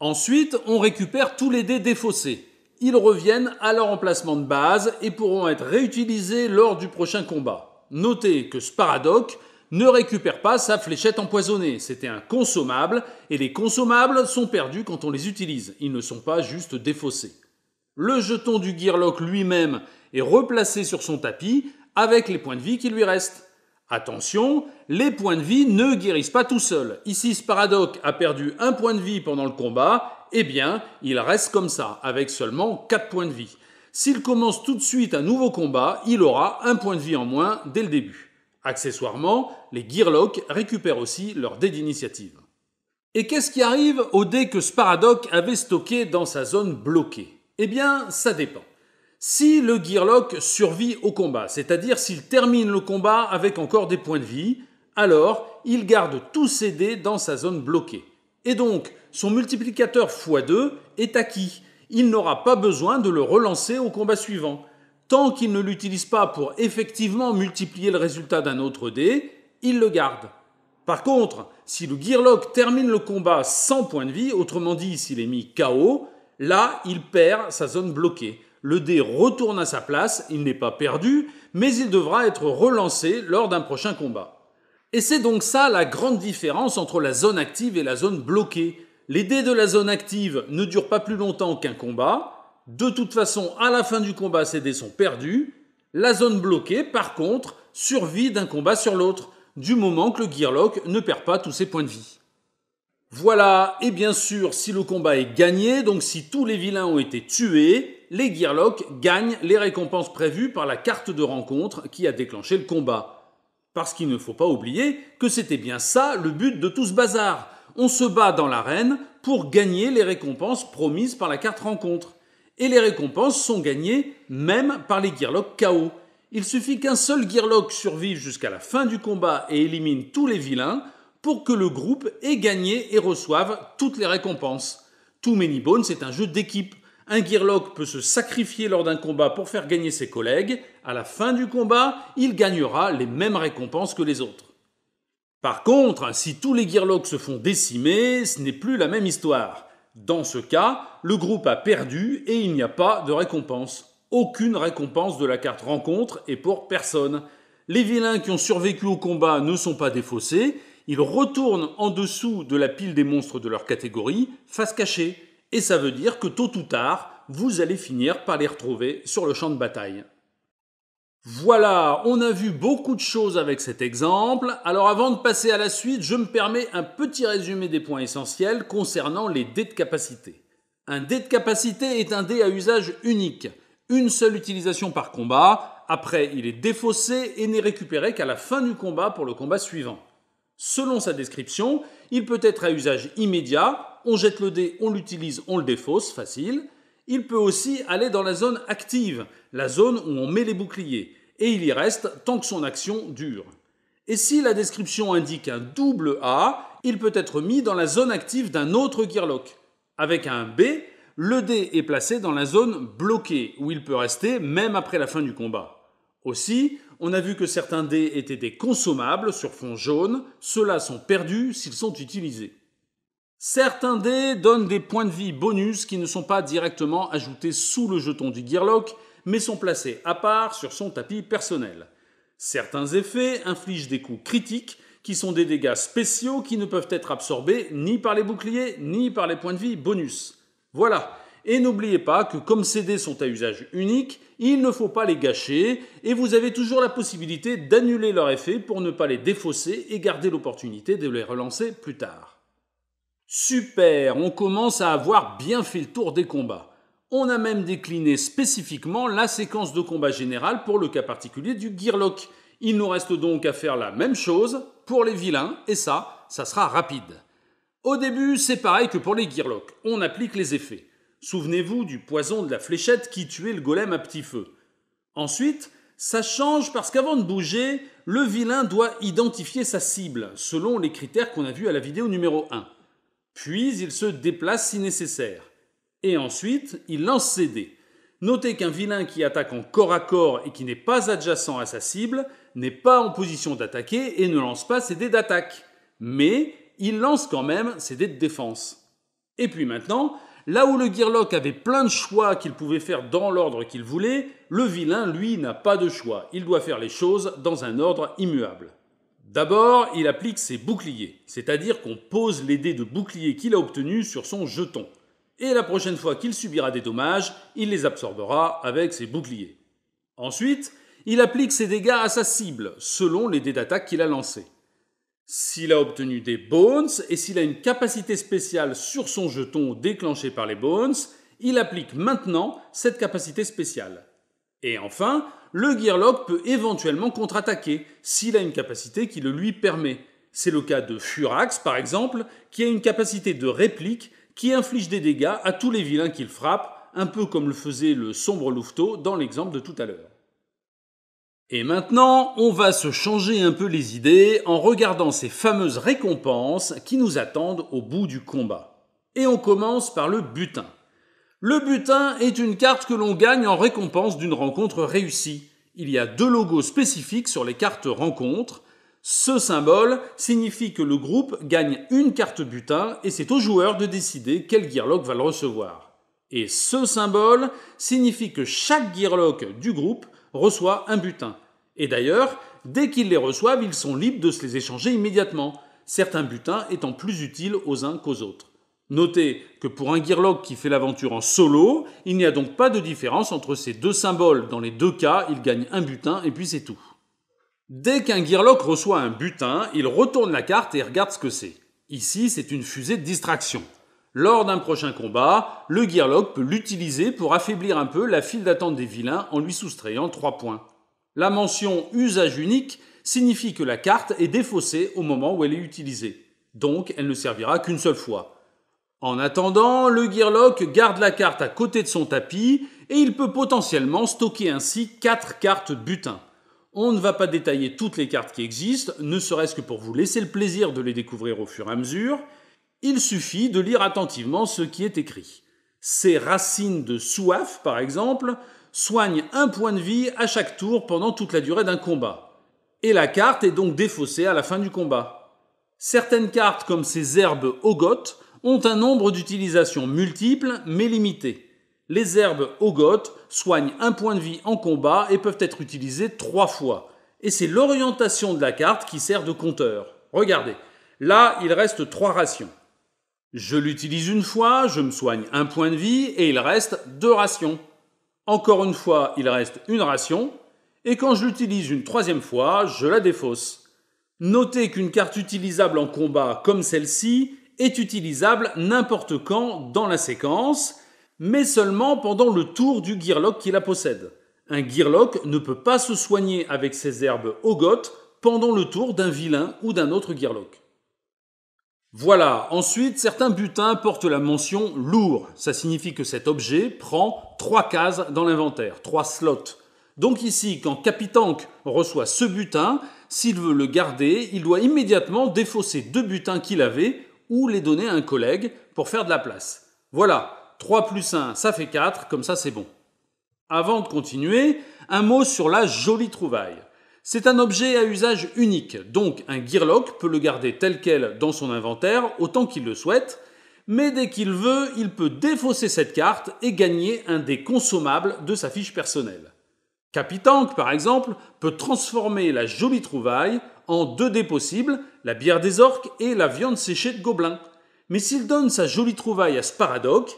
[SPEAKER 1] Ensuite, on récupère tous les dés défaussés. Ils reviennent à leur emplacement de base et pourront être réutilisés lors du prochain combat. Notez que Sparadoc ne récupère pas sa fléchette empoisonnée, c'était un consommable, et les consommables sont perdus quand on les utilise, ils ne sont pas juste défaussés. Le jeton du Gearlock lui-même est replacé sur son tapis avec les points de vie qui lui restent. Attention, les points de vie ne guérissent pas tout seuls. Ici, Sparadoc a perdu un point de vie pendant le combat, eh bien, il reste comme ça, avec seulement 4 points de vie. S'il commence tout de suite un nouveau combat, il aura un point de vie en moins dès le début. Accessoirement, les Gearlocks récupèrent aussi leur dé d'initiative. Et qu'est-ce qui arrive au dé que Sparadoc avait stocké dans sa zone bloquée eh bien, ça dépend. Si le Gearlock survit au combat, c'est-à-dire s'il termine le combat avec encore des points de vie, alors il garde tous ses dés dans sa zone bloquée. Et donc, son multiplicateur x2 est acquis. Il n'aura pas besoin de le relancer au combat suivant. Tant qu'il ne l'utilise pas pour effectivement multiplier le résultat d'un autre dé, il le garde. Par contre, si le Gearlock termine le combat sans points de vie, autrement dit s'il est mis KO, Là, il perd sa zone bloquée. Le dé retourne à sa place, il n'est pas perdu, mais il devra être relancé lors d'un prochain combat. Et c'est donc ça la grande différence entre la zone active et la zone bloquée. Les dés de la zone active ne durent pas plus longtemps qu'un combat. De toute façon, à la fin du combat, ces dés sont perdus. La zone bloquée, par contre, survit d'un combat sur l'autre, du moment que le Gearlock ne perd pas tous ses points de vie. Voilà, et bien sûr, si le combat est gagné, donc si tous les vilains ont été tués, les Gearlocks gagnent les récompenses prévues par la carte de rencontre qui a déclenché le combat. Parce qu'il ne faut pas oublier que c'était bien ça le but de tout ce bazar. On se bat dans l'arène pour gagner les récompenses promises par la carte rencontre. Et les récompenses sont gagnées même par les Gearlocks KO. Il suffit qu'un seul Gearlock survive jusqu'à la fin du combat et élimine tous les vilains pour que le groupe ait gagné et reçoive toutes les récompenses. Too Many Bones est un jeu d'équipe. Un Gearlock peut se sacrifier lors d'un combat pour faire gagner ses collègues. À la fin du combat, il gagnera les mêmes récompenses que les autres. Par contre, si tous les Gearlocks se font décimer, ce n'est plus la même histoire. Dans ce cas, le groupe a perdu et il n'y a pas de récompense. Aucune récompense de la carte rencontre et pour personne. Les vilains qui ont survécu au combat ne sont pas défaussés ils retournent en dessous de la pile des monstres de leur catégorie, face cachée, et ça veut dire que tôt ou tard, vous allez finir par les retrouver sur le champ de bataille. Voilà, on a vu beaucoup de choses avec cet exemple. Alors avant de passer à la suite, je me permets un petit résumé des points essentiels concernant les dés de capacité. Un dé de capacité est un dé à usage unique, une seule utilisation par combat, après il est défaussé et n'est récupéré qu'à la fin du combat pour le combat suivant. Selon sa description, il peut être à usage immédiat, on jette le dé, on l'utilise, on le défausse, facile. Il peut aussi aller dans la zone active, la zone où on met les boucliers, et il y reste tant que son action dure. Et si la description indique un double A, il peut être mis dans la zone active d'un autre Gearlock. Avec un B, le dé est placé dans la zone bloquée, où il peut rester même après la fin du combat. Aussi, on a vu que certains dés étaient des consommables sur fond jaune, ceux-là sont perdus s'ils sont utilisés. Certains dés donnent des points de vie bonus qui ne sont pas directement ajoutés sous le jeton du Gearlock, mais sont placés à part sur son tapis personnel. Certains effets infligent des coups critiques, qui sont des dégâts spéciaux qui ne peuvent être absorbés ni par les boucliers, ni par les points de vie bonus. Voilà. Et n'oubliez pas que comme ces dés sont à usage unique, il ne faut pas les gâcher et vous avez toujours la possibilité d'annuler leur effet pour ne pas les défausser et garder l'opportunité de les relancer plus tard. Super, on commence à avoir bien fait le tour des combats. On a même décliné spécifiquement la séquence de combat générale pour le cas particulier du Gearlock. Il nous reste donc à faire la même chose pour les vilains et ça, ça sera rapide. Au début, c'est pareil que pour les Gearlocks, on applique les effets. Souvenez-vous du poison de la fléchette qui tuait le golem à petit feu. Ensuite, ça change parce qu'avant de bouger, le vilain doit identifier sa cible, selon les critères qu'on a vus à la vidéo numéro 1. Puis il se déplace si nécessaire. Et ensuite, il lance ses dés. Notez qu'un vilain qui attaque en corps à corps et qui n'est pas adjacent à sa cible n'est pas en position d'attaquer et ne lance pas ses dés d'attaque. Mais il lance quand même ses dés de défense. Et puis maintenant, Là où le Gearlock avait plein de choix qu'il pouvait faire dans l'ordre qu'il voulait, le vilain, lui, n'a pas de choix. Il doit faire les choses dans un ordre immuable. D'abord, il applique ses boucliers, c'est-à-dire qu'on pose les dés de bouclier qu'il a obtenus sur son jeton. Et la prochaine fois qu'il subira des dommages, il les absorbera avec ses boucliers. Ensuite, il applique ses dégâts à sa cible, selon les dés d'attaque qu'il a lancés s'il a obtenu des bones et s'il a une capacité spéciale sur son jeton déclenché par les bones, il applique maintenant cette capacité spéciale. Et enfin, le Gearlock peut éventuellement contre-attaquer s'il a une capacité qui le lui permet. C'est le cas de Furax par exemple, qui a une capacité de réplique qui inflige des dégâts à tous les vilains qu'il frappe, un peu comme le faisait le sombre louveteau dans l'exemple de tout à l'heure. Et maintenant, on va se changer un peu les idées en regardant ces fameuses récompenses qui nous attendent au bout du combat. Et on commence par le butin. Le butin est une carte que l'on gagne en récompense d'une rencontre réussie. Il y a deux logos spécifiques sur les cartes rencontres. Ce symbole signifie que le groupe gagne une carte butin et c'est au joueur de décider quel Gearlock va le recevoir. Et ce symbole signifie que chaque Gearlock du groupe reçoit un butin. Et d'ailleurs, dès qu'ils les reçoivent, ils sont libres de se les échanger immédiatement, certains butins étant plus utiles aux uns qu'aux autres. Notez que pour un Gearlock qui fait l'aventure en solo, il n'y a donc pas de différence entre ces deux symboles. Dans les deux cas, il gagne un butin et puis c'est tout. Dès qu'un Gearlock reçoit un butin, il retourne la carte et regarde ce que c'est. Ici, c'est une fusée de distraction. Lors d'un prochain combat, le Gearlock peut l'utiliser pour affaiblir un peu la file d'attente des vilains en lui soustrayant 3 points. La mention usage unique signifie que la carte est défaussée au moment où elle est utilisée. Donc, elle ne servira qu'une seule fois. En attendant, le Gearlock garde la carte à côté de son tapis et il peut potentiellement stocker ainsi quatre cartes butin. On ne va pas détailler toutes les cartes qui existent, ne serait-ce que pour vous laisser le plaisir de les découvrir au fur et à mesure. Il suffit de lire attentivement ce qui est écrit. Ces racines de souaf, par exemple, soigne un point de vie à chaque tour pendant toute la durée d'un combat. Et la carte est donc défaussée à la fin du combat. Certaines cartes comme ces herbes ogotes ont un nombre d'utilisations multiples mais limité. Les herbes ogotes soignent un point de vie en combat et peuvent être utilisées trois fois. Et c'est l'orientation de la carte qui sert de compteur. Regardez, là il reste trois rations. Je l'utilise une fois, je me soigne un point de vie et il reste deux rations. Encore une fois, il reste une ration, et quand je l'utilise une troisième fois, je la défausse. Notez qu'une carte utilisable en combat comme celle-ci est utilisable n'importe quand dans la séquence, mais seulement pendant le tour du Gearlock qui la possède. Un Gearlock ne peut pas se soigner avec ses herbes goth pendant le tour d'un vilain ou d'un autre Gearlock. Voilà, ensuite certains butins portent la mention lourd. Ça signifie que cet objet prend trois cases dans l'inventaire, trois slots. Donc ici, quand Capitank reçoit ce butin, s'il veut le garder, il doit immédiatement défausser deux butins qu'il avait ou les donner à un collègue pour faire de la place. Voilà, 3 plus 1, ça fait 4, comme ça c'est bon. Avant de continuer, un mot sur la jolie trouvaille. C'est un objet à usage unique, donc un gearlock peut le garder tel quel dans son inventaire autant qu'il le souhaite, mais dès qu'il veut, il peut défausser cette carte et gagner un dé consommable de sa fiche personnelle. Capitanque, par exemple, peut transformer la jolie trouvaille en deux dés possibles, la bière des orques et la viande séchée de gobelins. Mais s'il donne sa jolie trouvaille à Sparadoc,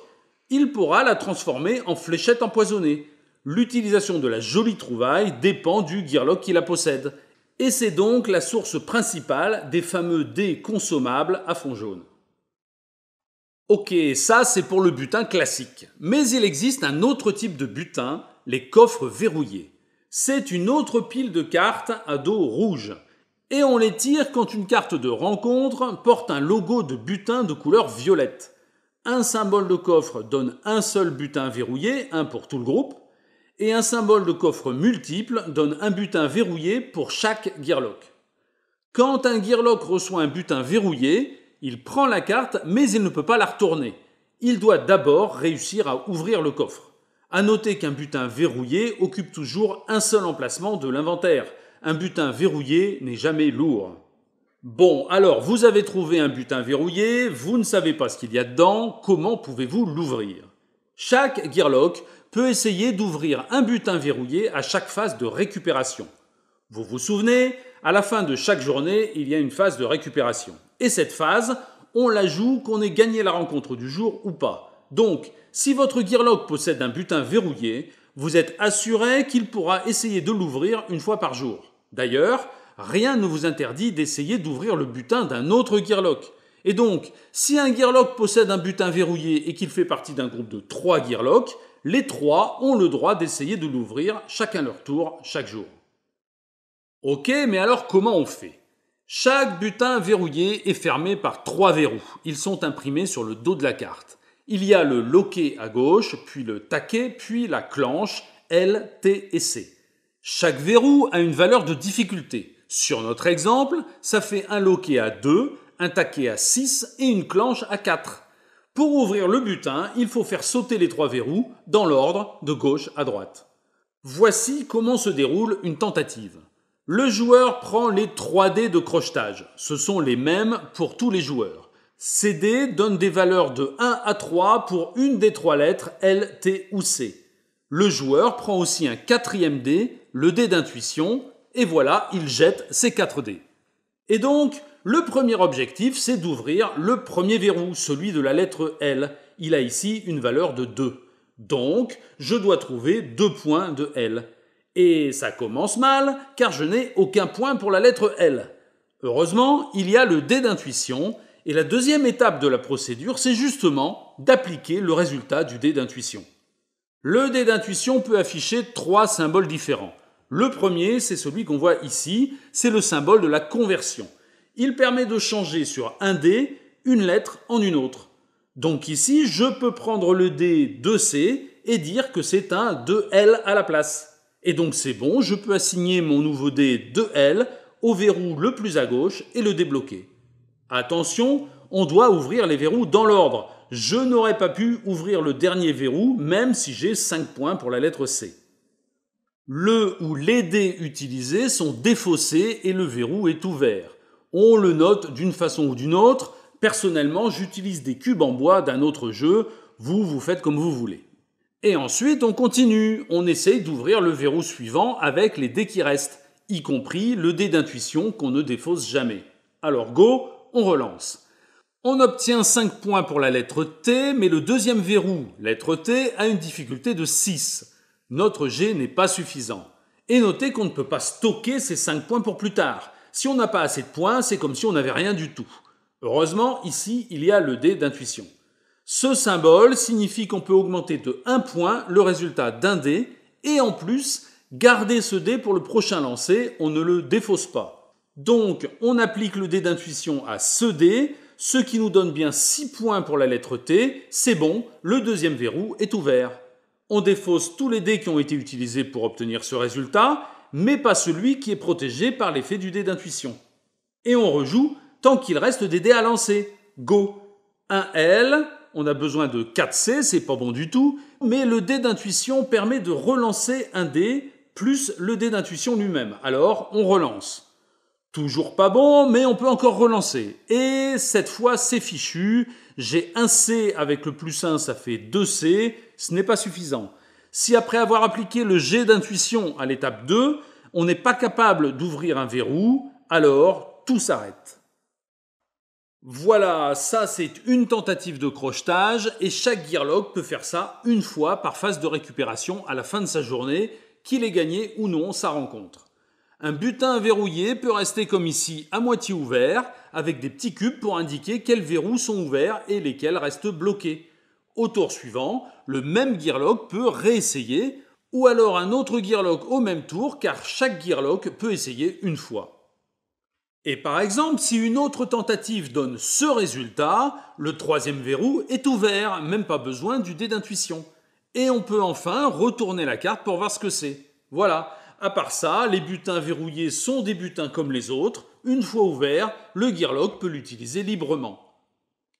[SPEAKER 1] il pourra la transformer en fléchette empoisonnée, L'utilisation de la jolie trouvaille dépend du gearlock qui la possède. Et c'est donc la source principale des fameux dés consommables à fond jaune. Ok, ça c'est pour le butin classique. Mais il existe un autre type de butin, les coffres verrouillés. C'est une autre pile de cartes à dos rouge. Et on les tire quand une carte de rencontre porte un logo de butin de couleur violette. Un symbole de coffre donne un seul butin verrouillé, un pour tout le groupe et un symbole de coffre multiple donne un butin verrouillé pour chaque gearlock. Quand un gearlock reçoit un butin verrouillé, il prend la carte mais il ne peut pas la retourner. Il doit d'abord réussir à ouvrir le coffre. A noter qu'un butin verrouillé occupe toujours un seul emplacement de l'inventaire. Un butin verrouillé n'est jamais lourd. Bon, alors vous avez trouvé un butin verrouillé, vous ne savez pas ce qu'il y a dedans, comment pouvez-vous l'ouvrir Chaque gearlock peut essayer d'ouvrir un butin verrouillé à chaque phase de récupération. Vous vous souvenez, à la fin de chaque journée, il y a une phase de récupération. Et cette phase, on la joue qu'on ait gagné la rencontre du jour ou pas. Donc, si votre gearlock possède un butin verrouillé, vous êtes assuré qu'il pourra essayer de l'ouvrir une fois par jour. D'ailleurs, rien ne vous interdit d'essayer d'ouvrir le butin d'un autre gearlock. Et donc, si un gearlock possède un butin verrouillé et qu'il fait partie d'un groupe de 3 gearlocks, les trois ont le droit d'essayer de l'ouvrir chacun leur tour chaque jour. Ok, mais alors comment on fait Chaque butin verrouillé est fermé par trois verrous. Ils sont imprimés sur le dos de la carte. Il y a le loquet à gauche, puis le taquet, puis la clanche L, T et C. Chaque verrou a une valeur de difficulté. Sur notre exemple, ça fait un loquet à 2, un taquet à 6 et une clanche à 4. Pour ouvrir le butin, il faut faire sauter les trois verrous dans l'ordre de gauche à droite. Voici comment se déroule une tentative. Le joueur prend les 3 dés de crochetage. Ce sont les mêmes pour tous les joueurs. Ces dés donnent des valeurs de 1 à 3 pour une des trois lettres L, T ou C. Le joueur prend aussi un quatrième dé, le dé d'intuition, et voilà, il jette ses 4 dés. Et donc, le premier objectif, c'est d'ouvrir le premier verrou, celui de la lettre L. Il a ici une valeur de 2. Donc, je dois trouver deux points de L. Et ça commence mal, car je n'ai aucun point pour la lettre L. Heureusement, il y a le dé d'intuition, et la deuxième étape de la procédure, c'est justement d'appliquer le résultat du dé d'intuition. Le dé d'intuition peut afficher trois symboles différents. Le premier, c'est celui qu'on voit ici, c'est le symbole de la conversion il permet de changer sur un dé une lettre en une autre. Donc ici, je peux prendre le dé 2C et dire que c'est un 2L à la place. Et donc c'est bon, je peux assigner mon nouveau dé 2L au verrou le plus à gauche et le débloquer. Attention, on doit ouvrir les verrous dans l'ordre. Je n'aurais pas pu ouvrir le dernier verrou même si j'ai 5 points pour la lettre C. Le ou les dés utilisés sont défaussés et le verrou est ouvert on le note d'une façon ou d'une autre. Personnellement, j'utilise des cubes en bois d'un autre jeu, vous, vous faites comme vous voulez. Et ensuite, on continue, on essaye d'ouvrir le verrou suivant avec les dés qui restent, y compris le dé d'intuition qu'on ne défausse jamais. Alors go, on relance. On obtient 5 points pour la lettre T, mais le deuxième verrou, lettre T, a une difficulté de 6. Notre G n'est pas suffisant. Et notez qu'on ne peut pas stocker ces 5 points pour plus tard. Si on n'a pas assez de points, c'est comme si on n'avait rien du tout. Heureusement, ici, il y a le dé d'intuition. Ce symbole signifie qu'on peut augmenter de 1 point le résultat d'un dé, et en plus, garder ce dé pour le prochain lancer, on ne le défausse pas. Donc, on applique le dé d'intuition à ce dé, ce qui nous donne bien 6 points pour la lettre T, c'est bon, le deuxième verrou est ouvert. On défausse tous les dés qui ont été utilisés pour obtenir ce résultat, mais pas celui qui est protégé par l'effet du dé d'intuition. Et on rejoue tant qu'il reste des dés à lancer. Go. Un L, on a besoin de 4C, c'est pas bon du tout, mais le dé d'intuition permet de relancer un dé plus le dé d'intuition lui-même. Alors, on relance. Toujours pas bon, mais on peut encore relancer. Et cette fois, c'est fichu. J'ai un C avec le plus 1, ça fait 2C. Ce n'est pas suffisant. Si après avoir appliqué le jet d'intuition à l'étape 2, on n'est pas capable d'ouvrir un verrou, alors tout s'arrête. Voilà, ça c'est une tentative de crochetage et chaque GearLock peut faire ça une fois par phase de récupération à la fin de sa journée, qu'il ait gagné ou non sa rencontre. Un butin verrouillé peut rester comme ici à moitié ouvert, avec des petits cubes pour indiquer quels verrous sont ouverts et lesquels restent bloqués. Au tour suivant, le même Gearlock peut réessayer, ou alors un autre Gearlock au même tour, car chaque Gearlock peut essayer une fois. Et par exemple, si une autre tentative donne ce résultat, le troisième verrou est ouvert, même pas besoin du dé d'intuition. Et on peut enfin retourner la carte pour voir ce que c'est. Voilà, à part ça, les butins verrouillés sont des butins comme les autres, une fois ouverts, le Gearlock peut l'utiliser librement.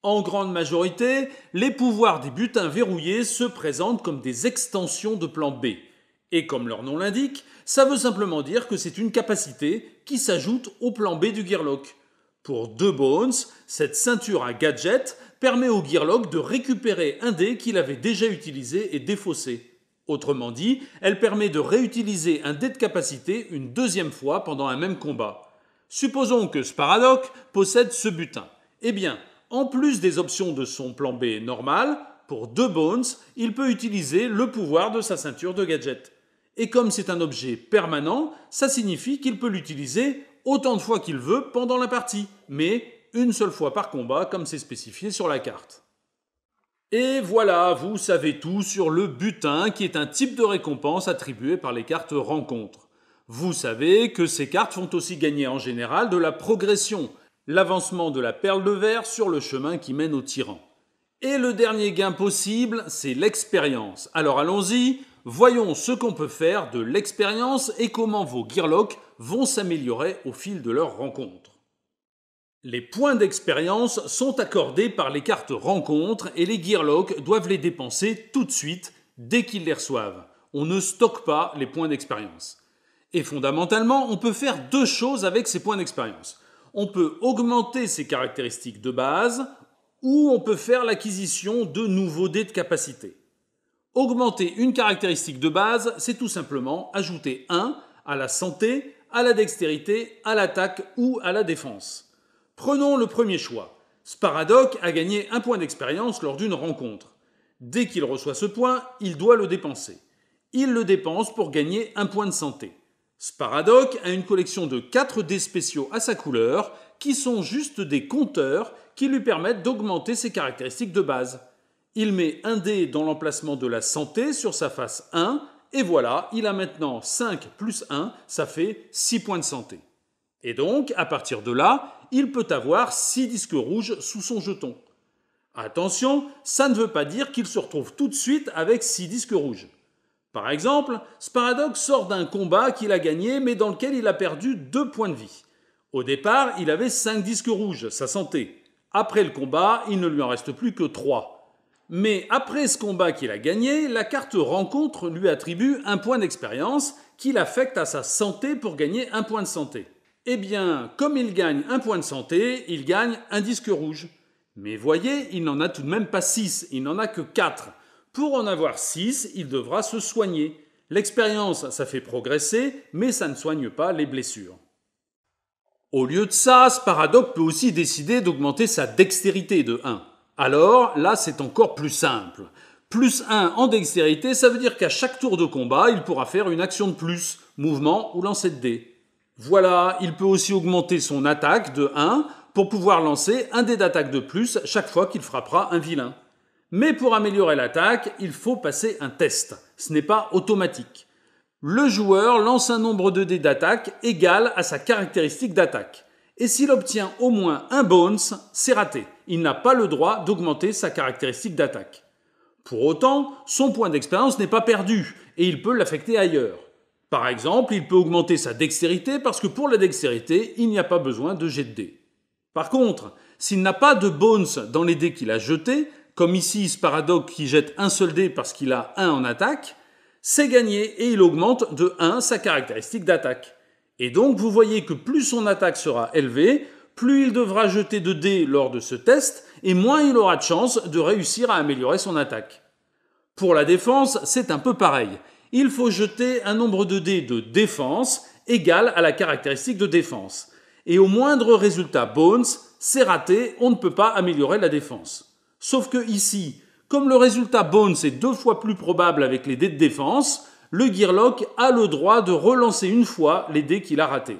[SPEAKER 1] En grande majorité, les pouvoirs des butins verrouillés se présentent comme des extensions de plan B. Et comme leur nom l'indique, ça veut simplement dire que c'est une capacité qui s'ajoute au plan B du Gearlock. Pour deux Bones, cette ceinture à gadget permet au Gearlock de récupérer un dé qu'il avait déjà utilisé et défaussé. Autrement dit, elle permet de réutiliser un dé de capacité une deuxième fois pendant un même combat. Supposons que Sparadoc possède ce butin. Eh bien, en plus des options de son plan B normal, pour deux bones, il peut utiliser le pouvoir de sa ceinture de gadget. Et comme c'est un objet permanent, ça signifie qu'il peut l'utiliser autant de fois qu'il veut pendant la partie, mais une seule fois par combat comme c'est spécifié sur la carte. Et voilà, vous savez tout sur le butin qui est un type de récompense attribué par les cartes rencontres. Vous savez que ces cartes font aussi gagner en général de la progression, l'avancement de la perle de verre sur le chemin qui mène au tyran. Et le dernier gain possible, c'est l'expérience. Alors allons-y, voyons ce qu'on peut faire de l'expérience et comment vos gearlocks vont s'améliorer au fil de leur rencontre. Les points d'expérience sont accordés par les cartes rencontres et les gearlocks doivent les dépenser tout de suite dès qu'ils les reçoivent. On ne stocke pas les points d'expérience. Et fondamentalement, on peut faire deux choses avec ces points d'expérience on peut augmenter ses caractéristiques de base ou on peut faire l'acquisition de nouveaux dés de capacité. Augmenter une caractéristique de base, c'est tout simplement ajouter un à la santé, à la dextérité, à l'attaque ou à la défense. Prenons le premier choix. Sparadoc a gagné un point d'expérience lors d'une rencontre. Dès qu'il reçoit ce point, il doit le dépenser. Il le dépense pour gagner un point de santé. Sparadoc a une collection de 4 dés spéciaux à sa couleur, qui sont juste des compteurs qui lui permettent d'augmenter ses caractéristiques de base. Il met un dé dans l'emplacement de la santé sur sa face 1, et voilà, il a maintenant 5 plus 1, ça fait 6 points de santé. Et donc, à partir de là, il peut avoir 6 disques rouges sous son jeton. Attention, ça ne veut pas dire qu'il se retrouve tout de suite avec 6 disques rouges. Par exemple, Sparadox sort d'un combat qu'il a gagné mais dans lequel il a perdu deux points de vie. Au départ, il avait cinq disques rouges, sa santé. Après le combat, il ne lui en reste plus que trois. Mais après ce combat qu'il a gagné, la carte rencontre lui attribue un point d'expérience qu'il affecte à sa santé pour gagner un point de santé. Eh bien, comme il gagne un point de santé, il gagne un disque rouge. Mais voyez, il n'en a tout de même pas six, il n'en a que quatre. Pour en avoir 6, il devra se soigner. L'expérience, ça fait progresser, mais ça ne soigne pas les blessures. Au lieu de ça, paradoxe peut aussi décider d'augmenter sa dextérité de 1. Alors, là, c'est encore plus simple. Plus 1 en dextérité, ça veut dire qu'à chaque tour de combat, il pourra faire une action de plus, mouvement ou lancer de dés. Voilà, il peut aussi augmenter son attaque de 1 pour pouvoir lancer un dé d'attaque de plus chaque fois qu'il frappera un vilain. Mais pour améliorer l'attaque, il faut passer un test. Ce n'est pas automatique. Le joueur lance un nombre de dés d'attaque égal à sa caractéristique d'attaque. Et s'il obtient au moins un bonus, c'est raté. Il n'a pas le droit d'augmenter sa caractéristique d'attaque. Pour autant, son point d'expérience n'est pas perdu et il peut l'affecter ailleurs. Par exemple, il peut augmenter sa dextérité parce que pour la dextérité, il n'y a pas besoin de jet de dés. Par contre, s'il n'a pas de bones dans les dés qu'il a jetés, comme ici ce paradoxe qui jette un seul dé parce qu'il a 1 en attaque, c'est gagné et il augmente de 1 sa caractéristique d'attaque. Et donc vous voyez que plus son attaque sera élevée, plus il devra jeter de dés lors de ce test, et moins il aura de chances de réussir à améliorer son attaque. Pour la défense, c'est un peu pareil. Il faut jeter un nombre de dés de défense égal à la caractéristique de défense. Et au moindre résultat Bones, c'est raté, on ne peut pas améliorer la défense. Sauf que ici, comme le résultat Bones est deux fois plus probable avec les dés de défense, le Gearlock a le droit de relancer une fois les dés qu'il a ratés.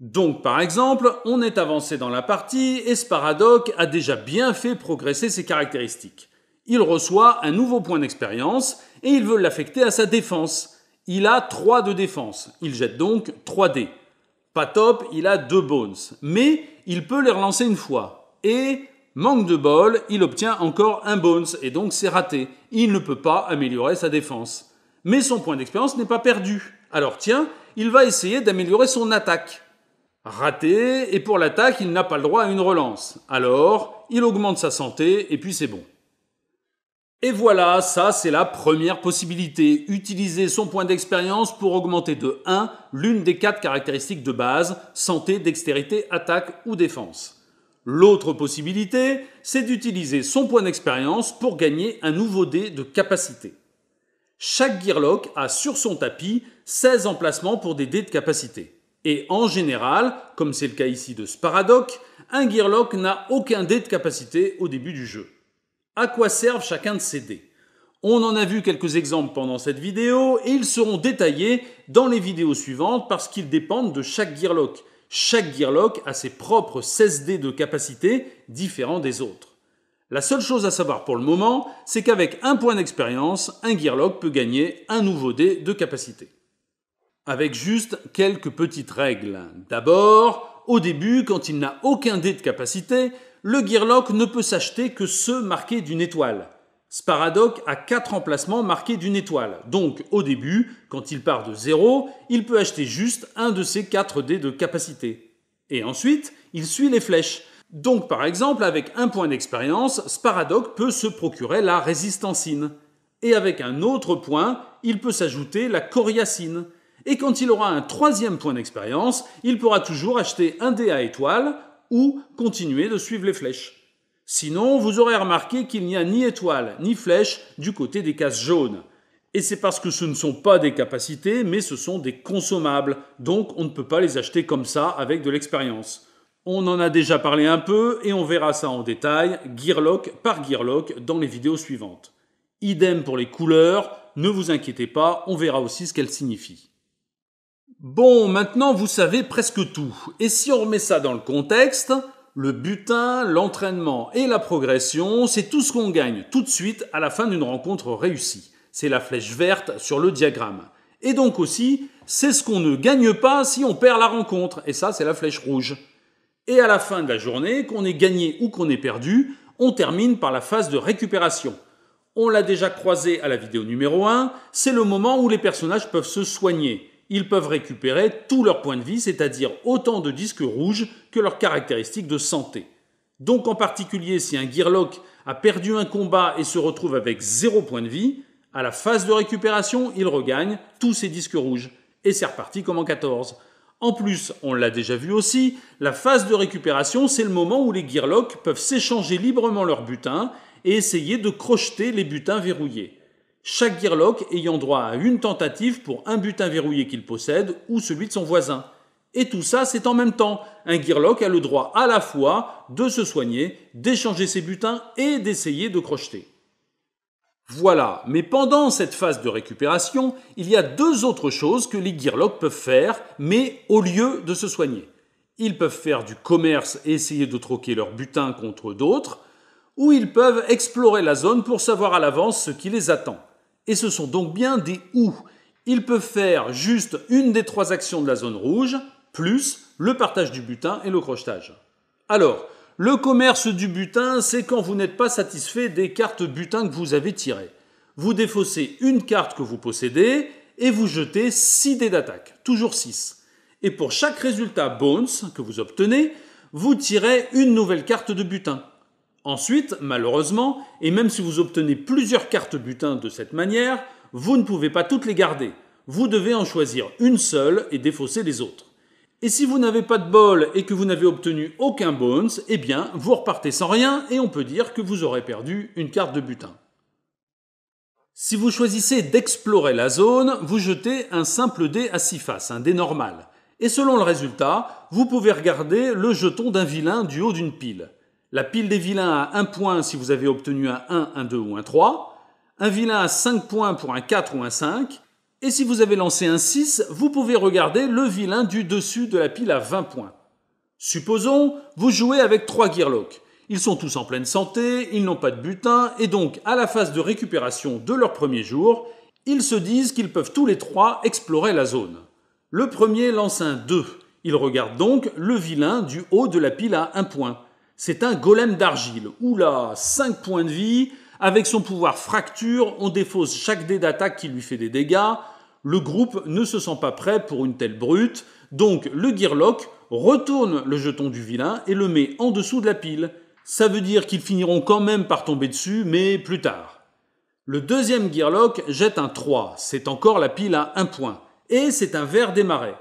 [SPEAKER 1] Donc par exemple, on est avancé dans la partie et Sparadoc a déjà bien fait progresser ses caractéristiques. Il reçoit un nouveau point d'expérience et il veut l'affecter à sa défense. Il a 3 de défense, il jette donc 3 dés. Pas top, il a 2 bones, mais il peut les relancer une fois. Et manque de bol, il obtient encore un bonus et donc c'est raté. Il ne peut pas améliorer sa défense. Mais son point d'expérience n'est pas perdu. Alors tiens, il va essayer d'améliorer son attaque. Raté, et pour l'attaque, il n'a pas le droit à une relance. Alors, il augmente sa santé et puis c'est bon. Et voilà, ça c'est la première possibilité, utiliser son point d'expérience pour augmenter de 1 l'une des quatre caractéristiques de base, santé, dextérité, attaque ou défense. L'autre possibilité, c'est d'utiliser son point d'expérience pour gagner un nouveau dé de capacité. Chaque Gearlock a sur son tapis 16 emplacements pour des dés de capacité. Et en général, comme c'est le cas ici de Sparadoc, un Gearlock n'a aucun dé de capacité au début du jeu. À quoi servent chacun de ces dés On en a vu quelques exemples pendant cette vidéo et ils seront détaillés dans les vidéos suivantes parce qu'ils dépendent de chaque Gearlock chaque Gearlock a ses propres 16 dés de capacité différents des autres. La seule chose à savoir pour le moment, c'est qu'avec un point d'expérience, un Gearlock peut gagner un nouveau dé de capacité. Avec juste quelques petites règles. D'abord, au début, quand il n'a aucun dé de capacité, le Gearlock ne peut s'acheter que ceux marqués d'une étoile. Sparadoc a quatre emplacements marqués d'une étoile. Donc, au début, quand il part de 0, il peut acheter juste un de ses 4 dés de capacité. Et ensuite, il suit les flèches. Donc, par exemple, avec un point d'expérience, Sparadoc peut se procurer la résistancine. Et avec un autre point, il peut s'ajouter la coriacine. Et quand il aura un troisième point d'expérience, il pourra toujours acheter un dé à étoile ou continuer de suivre les flèches. Sinon, vous aurez remarqué qu'il n'y a ni étoile ni flèche du côté des cases jaunes. Et c'est parce que ce ne sont pas des capacités, mais ce sont des consommables, donc on ne peut pas les acheter comme ça avec de l'expérience. On en a déjà parlé un peu et on verra ça en détail, gearlock par gearlock, dans les vidéos suivantes. Idem pour les couleurs, ne vous inquiétez pas, on verra aussi ce qu'elles signifient. Bon, maintenant vous savez presque tout. Et si on remet ça dans le contexte, le butin, l'entraînement et la progression, c'est tout ce qu'on gagne tout de suite à la fin d'une rencontre réussie. C'est la flèche verte sur le diagramme. Et donc aussi, c'est ce qu'on ne gagne pas si on perd la rencontre. Et ça, c'est la flèche rouge. Et à la fin de la journée, qu'on ait gagné ou qu'on ait perdu, on termine par la phase de récupération. On l'a déjà croisé à la vidéo numéro 1, c'est le moment où les personnages peuvent se soigner ils peuvent récupérer tous leurs points de vie, c'est-à-dire autant de disques rouges que leurs caractéristiques de santé. Donc en particulier si un Gearlock a perdu un combat et se retrouve avec 0 point de vie, à la phase de récupération, il regagne tous ses disques rouges. Et c'est reparti comme en 14. En plus, on l'a déjà vu aussi, la phase de récupération, c'est le moment où les Gearlocks peuvent s'échanger librement leurs butins et essayer de crocheter les butins verrouillés chaque Gearlock ayant droit à une tentative pour un butin verrouillé qu'il possède ou celui de son voisin. Et tout ça, c'est en même temps. Un Gearlock a le droit à la fois de se soigner, d'échanger ses butins et d'essayer de crocheter. Voilà, mais pendant cette phase de récupération, il y a deux autres choses que les Gearlocks peuvent faire, mais au lieu de se soigner. Ils peuvent faire du commerce et essayer de troquer leurs butins contre d'autres, ou ils peuvent explorer la zone pour savoir à l'avance ce qui les attend. Et ce sont donc bien des ou. Ils peuvent faire juste une des trois actions de la zone rouge, plus le partage du butin et le crochetage. Alors, le commerce du butin, c'est quand vous n'êtes pas satisfait des cartes butin que vous avez tirées. Vous défaussez une carte que vous possédez et vous jetez 6 dés d'attaque, toujours 6. Et pour chaque résultat bones que vous obtenez, vous tirez une nouvelle carte de butin. Ensuite, malheureusement, et même si vous obtenez plusieurs cartes butin de cette manière, vous ne pouvez pas toutes les garder. Vous devez en choisir une seule et défausser les autres. Et si vous n'avez pas de bol et que vous n'avez obtenu aucun bones, eh bien, vous repartez sans rien et on peut dire que vous aurez perdu une carte de butin. Si vous choisissez d'explorer la zone, vous jetez un simple dé à six faces, un dé normal. Et selon le résultat, vous pouvez regarder le jeton d'un vilain du haut d'une pile. La pile des vilains a 1 point si vous avez obtenu un 1, un 2 ou un 3. Un vilain a 5 points pour un 4 ou un 5. Et si vous avez lancé un 6, vous pouvez regarder le vilain du dessus de la pile à 20 points. Supposons, vous jouez avec 3 Gearlocks. Ils sont tous en pleine santé, ils n'ont pas de butin, et donc à la phase de récupération de leur premier jour, ils se disent qu'ils peuvent tous les trois explorer la zone. Le premier lance un 2. Il regarde donc le vilain du haut de la pile à 1 point. C'est un golem d'argile. Oula, 5 points de vie. Avec son pouvoir fracture, on défausse chaque dé d'attaque qui lui fait des dégâts. Le groupe ne se sent pas prêt pour une telle brute. Donc le Gearlock retourne le jeton du vilain et le met en dessous de la pile. Ça veut dire qu'ils finiront quand même par tomber dessus, mais plus tard. Le deuxième Gearlock jette un 3, c'est encore la pile à 1 point. Et c'est un vert démarré.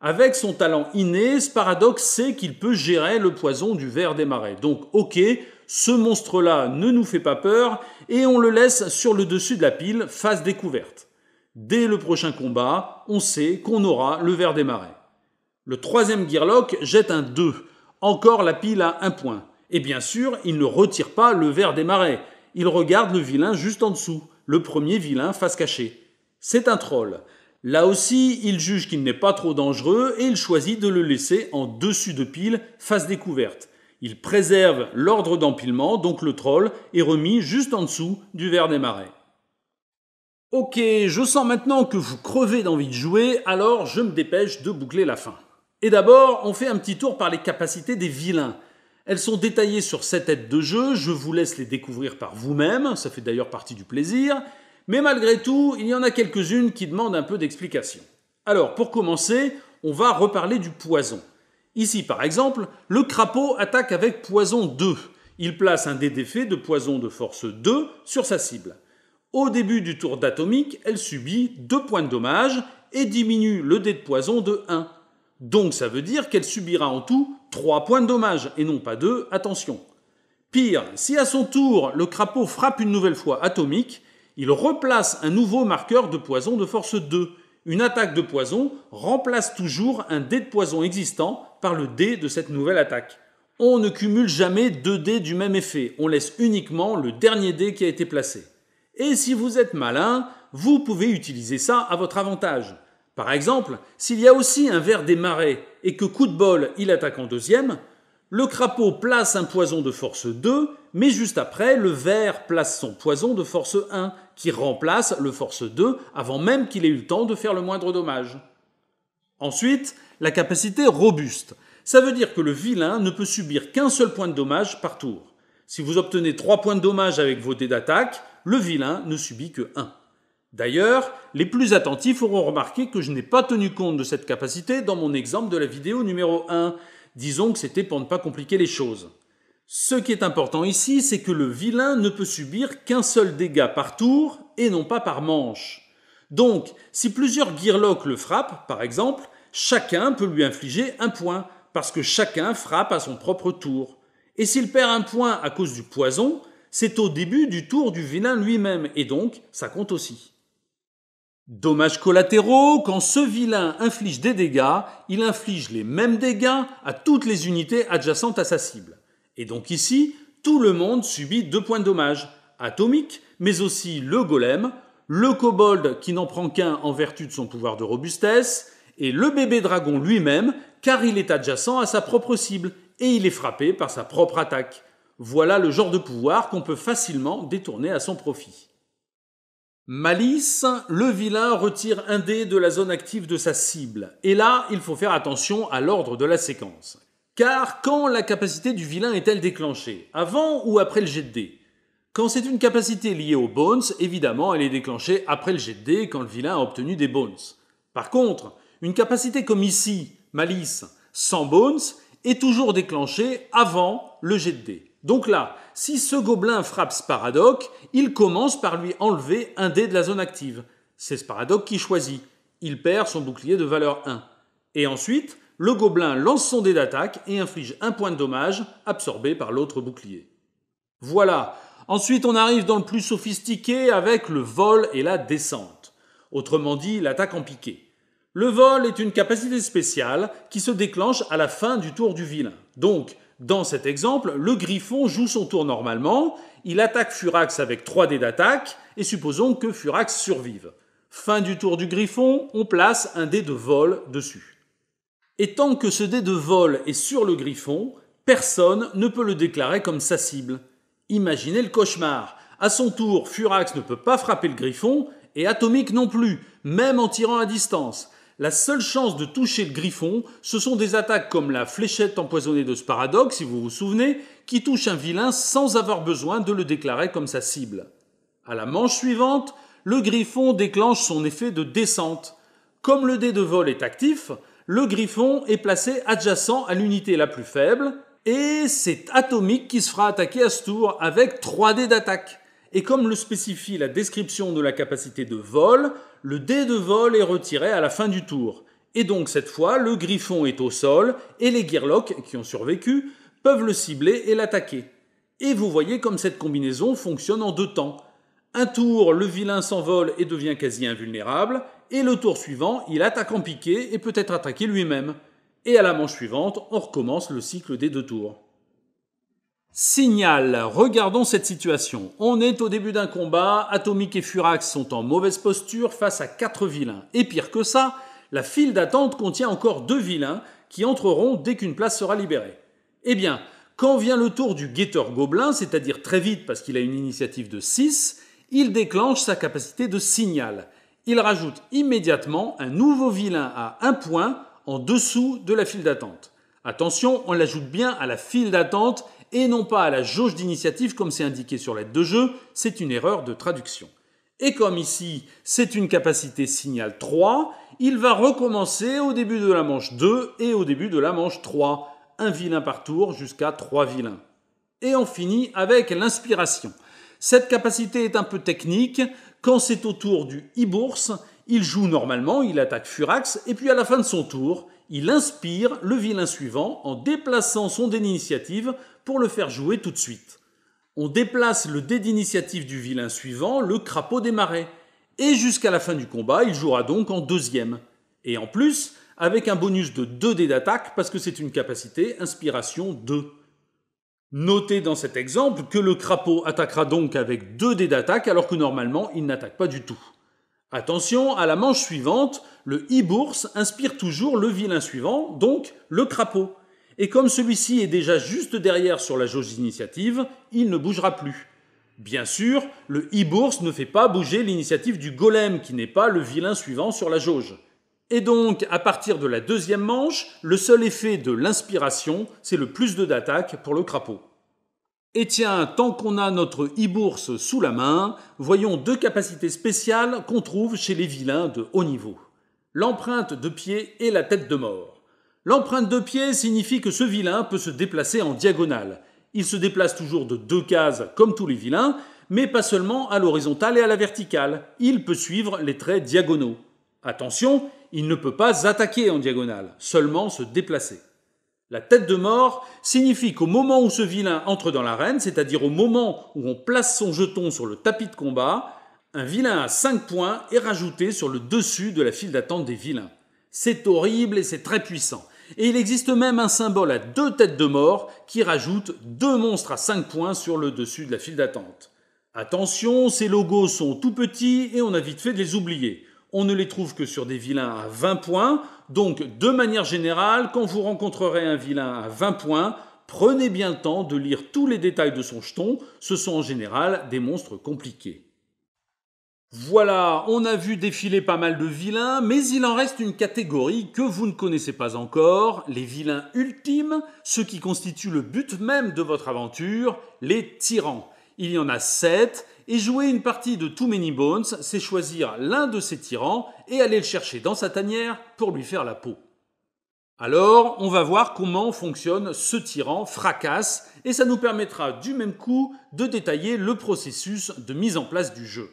[SPEAKER 1] Avec son talent inné, paradoxe sait qu'il peut gérer le poison du ver des marais. Donc, ok, ce monstre-là ne nous fait pas peur et on le laisse sur le dessus de la pile, face découverte. Dès le prochain combat, on sait qu'on aura le ver des marais. Le troisième Gearlock jette un 2, encore la pile à un point. Et bien sûr, il ne retire pas le ver des marais. Il regarde le vilain juste en dessous, le premier vilain face cachée. C'est un troll. Là aussi, il juge qu'il n'est pas trop dangereux et il choisit de le laisser en dessus de pile, face découverte. Il préserve l'ordre d'empilement, donc le troll est remis juste en dessous du verre des marais. Ok, je sens maintenant que vous crevez d'envie de jouer, alors je me dépêche de boucler la fin. Et d'abord, on fait un petit tour par les capacités des vilains. Elles sont détaillées sur cette aide de jeu, je vous laisse les découvrir par vous-même, ça fait d'ailleurs partie du plaisir. Mais malgré tout, il y en a quelques-unes qui demandent un peu d'explication. Alors, pour commencer, on va reparler du poison. Ici, par exemple, le crapaud attaque avec poison 2. Il place un dé d'effet de poison de force 2 sur sa cible. Au début du tour d'atomique, elle subit 2 points de dommage et diminue le dé de poison de 1. Donc ça veut dire qu'elle subira en tout 3 points de dommage et non pas 2, attention. Pire, si à son tour le crapaud frappe une nouvelle fois atomique, il replace un nouveau marqueur de poison de force 2. Une attaque de poison remplace toujours un dé de poison existant par le dé de cette nouvelle attaque. On ne cumule jamais deux dés du même effet, on laisse uniquement le dernier dé qui a été placé. Et si vous êtes malin, vous pouvez utiliser ça à votre avantage. Par exemple, s'il y a aussi un verre des marais et que coup de bol, il attaque en deuxième, le crapaud place un poison de force 2, mais juste après, le verre place son poison de force 1, qui remplace le Force 2 avant même qu'il ait eu le temps de faire le moindre dommage. Ensuite, la capacité robuste. Ça veut dire que le vilain ne peut subir qu'un seul point de dommage par tour. Si vous obtenez 3 points de dommage avec vos dés d'attaque, le vilain ne subit que 1. D'ailleurs, les plus attentifs auront remarqué que je n'ai pas tenu compte de cette capacité dans mon exemple de la vidéo numéro 1. Disons que c'était pour ne pas compliquer les choses. Ce qui est important ici, c'est que le vilain ne peut subir qu'un seul dégât par tour et non pas par manche. Donc, si plusieurs Gearlocks le frappent, par exemple, chacun peut lui infliger un point, parce que chacun frappe à son propre tour. Et s'il perd un point à cause du poison, c'est au début du tour du vilain lui-même, et donc ça compte aussi. Dommages collatéraux, quand ce vilain inflige des dégâts, il inflige les mêmes dégâts à toutes les unités adjacentes à sa cible. Et donc ici, tout le monde subit deux points de dommage, Atomique, mais aussi le golem, le kobold qui n'en prend qu'un en vertu de son pouvoir de robustesse, et le bébé dragon lui-même, car il est adjacent à sa propre cible, et il est frappé par sa propre attaque. Voilà le genre de pouvoir qu'on peut facilement détourner à son profit. Malice, le vilain retire un dé de la zone active de sa cible. Et là, il faut faire attention à l'ordre de la séquence, car quand la capacité du vilain est-elle déclenchée Avant ou après le jet de dé Quand c'est une capacité liée aux bones, évidemment, elle est déclenchée après le jet de dé quand le vilain a obtenu des bones. Par contre, une capacité comme ici, malice, sans bones, est toujours déclenchée avant le jet de dé. Donc là, si ce gobelin frappe Sparadoc, il commence par lui enlever un dé de la zone active. C'est Sparadoc qui choisit. Il perd son bouclier de valeur 1. Et ensuite, le gobelin lance son dé d'attaque et inflige un point de dommage, absorbé par l'autre bouclier. Voilà. Ensuite, on arrive dans le plus sophistiqué avec le vol et la descente. Autrement dit, l'attaque en piqué. Le vol est une capacité spéciale qui se déclenche à la fin du tour du vilain. Donc, dans cet exemple, le griffon joue son tour normalement, il attaque Furax avec 3 dés d'attaque, et supposons que Furax survive. Fin du tour du griffon, on place un dé de vol dessus. Et tant que ce dé de vol est sur le griffon, personne ne peut le déclarer comme sa cible. Imaginez le cauchemar. À son tour, Furax ne peut pas frapper le griffon, et Atomique non plus, même en tirant à distance. La seule chance de toucher le griffon, ce sont des attaques comme la fléchette empoisonnée de Sparadoc, si vous vous souvenez, qui touche un vilain sans avoir besoin de le déclarer comme sa cible. À la manche suivante, le griffon déclenche son effet de descente. Comme le dé de vol est actif, le griffon est placé adjacent à l'unité la plus faible, et c'est Atomique qui se fera attaquer à ce tour avec 3 dés d'attaque. Et comme le spécifie la description de la capacité de vol, le dé de vol est retiré à la fin du tour. Et donc cette fois, le griffon est au sol, et les Gearlocks, qui ont survécu, peuvent le cibler et l'attaquer. Et vous voyez comme cette combinaison fonctionne en deux temps. Un tour, le vilain s'envole et devient quasi invulnérable, et le tour suivant, il attaque en piqué et peut être attaqué lui-même. Et à la manche suivante, on recommence le cycle des deux tours. Signal, regardons cette situation. On est au début d'un combat, Atomique et Furax sont en mauvaise posture face à quatre vilains. Et pire que ça, la file d'attente contient encore deux vilains qui entreront dès qu'une place sera libérée. Eh bien, quand vient le tour du guetteur gobelin, c'est-à-dire très vite parce qu'il a une initiative de 6, il déclenche sa capacité de signal. Il rajoute immédiatement un nouveau vilain à un point en dessous de la file d'attente. Attention, on l'ajoute bien à la file d'attente et non pas à la jauge d'initiative comme c'est indiqué sur l'aide de jeu, c'est une erreur de traduction. Et comme ici, c'est une capacité signal 3, il va recommencer au début de la manche 2 et au début de la manche 3, un vilain par tour jusqu'à 3 vilains. Et on finit avec l'inspiration. Cette capacité est un peu technique. Quand c'est au tour du e-bourse, il joue normalement, il attaque Furax, et puis à la fin de son tour, il inspire le vilain suivant en déplaçant son dé d'initiative pour le faire jouer tout de suite. On déplace le dé d'initiative du vilain suivant, le crapaud des marais, et jusqu'à la fin du combat, il jouera donc en deuxième. Et en plus, avec un bonus de 2 dés d'attaque parce que c'est une capacité inspiration 2. Notez dans cet exemple que le crapaud attaquera donc avec deux dés d'attaque alors que normalement il n'attaque pas du tout. Attention, à la manche suivante, le i bourse inspire toujours le vilain suivant, donc le crapaud. Et comme celui-ci est déjà juste derrière sur la jauge d'initiative, il ne bougera plus. Bien sûr, le i bourse ne fait pas bouger l'initiative du golem qui n'est pas le vilain suivant sur la jauge. Et donc, à partir de la deuxième manche, le seul effet de l'inspiration, c'est le plus de d'attaque pour le crapaud. Et tiens, tant qu'on a notre e-bourse sous la main, voyons deux capacités spéciales qu'on trouve chez les vilains de haut niveau. L'empreinte de pied et la tête de mort. L'empreinte de pied signifie que ce vilain peut se déplacer en diagonale. Il se déplace toujours de deux cases comme tous les vilains, mais pas seulement à l'horizontale et à la verticale. Il peut suivre les traits diagonaux. Attention, il ne peut pas attaquer en diagonale, seulement se déplacer. La tête de mort signifie qu'au moment où ce vilain entre dans l'arène, c'est-à-dire au moment où on place son jeton sur le tapis de combat, un vilain à 5 points est rajouté sur le dessus de la file d'attente des vilains. C'est horrible et c'est très puissant. Et il existe même un symbole à deux têtes de mort qui rajoute deux monstres à 5 points sur le dessus de la file d'attente. Attention, ces logos sont tout petits et on a vite fait de les oublier on ne les trouve que sur des vilains à 20 points. Donc, de manière générale, quand vous rencontrerez un vilain à 20 points, prenez bien le temps de lire tous les détails de son jeton. Ce sont en général des monstres compliqués. Voilà, on a vu défiler pas mal de vilains, mais il en reste une catégorie que vous ne connaissez pas encore, les vilains ultimes, ceux qui constituent le but même de votre aventure, les tyrans. Il y en a 7 et jouer une partie de Too Many Bones, c'est choisir l'un de ces tyrans et aller le chercher dans sa tanière pour lui faire la peau. Alors, on va voir comment fonctionne ce tyran fracasse, et ça nous permettra du même coup de détailler le processus de mise en place du jeu.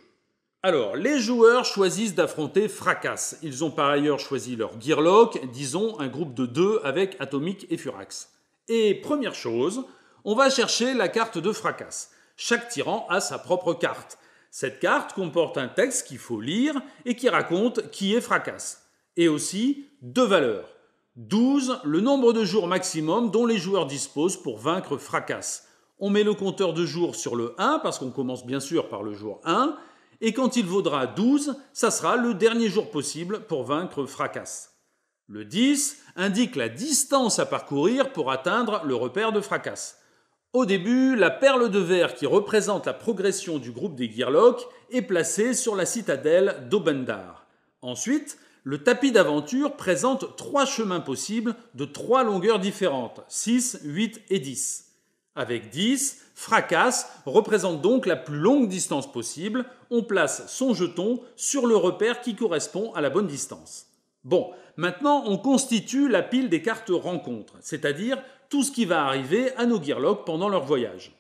[SPEAKER 1] Alors, les joueurs choisissent d'affronter Fracas. Ils ont par ailleurs choisi leur Gearlock, disons un groupe de deux avec Atomic et Furax. Et première chose, on va chercher la carte de Fracasse. Chaque tyran a sa propre carte. Cette carte comporte un texte qu'il faut lire et qui raconte qui est Fracasse, et aussi deux valeurs. 12, le nombre de jours maximum dont les joueurs disposent pour vaincre Fracasse. On met le compteur de jours sur le 1 parce qu'on commence bien sûr par le jour 1, et quand il vaudra 12, ça sera le dernier jour possible pour vaincre Fracasse. Le 10 indique la distance à parcourir pour atteindre le repère de Fracasse. Au début, la perle de verre qui représente la progression du groupe des Gearlocks est placée sur la citadelle d'Obendar. Ensuite, le tapis d'aventure présente trois chemins possibles de trois longueurs différentes, 6, 8 et 10. Avec 10, fracas représente donc la plus longue distance possible. On place son jeton sur le repère qui correspond à la bonne distance. Bon, maintenant on constitue la pile des cartes rencontres, c'est-à-dire tout ce qui va arriver à nos Gearlocks pendant leur voyage.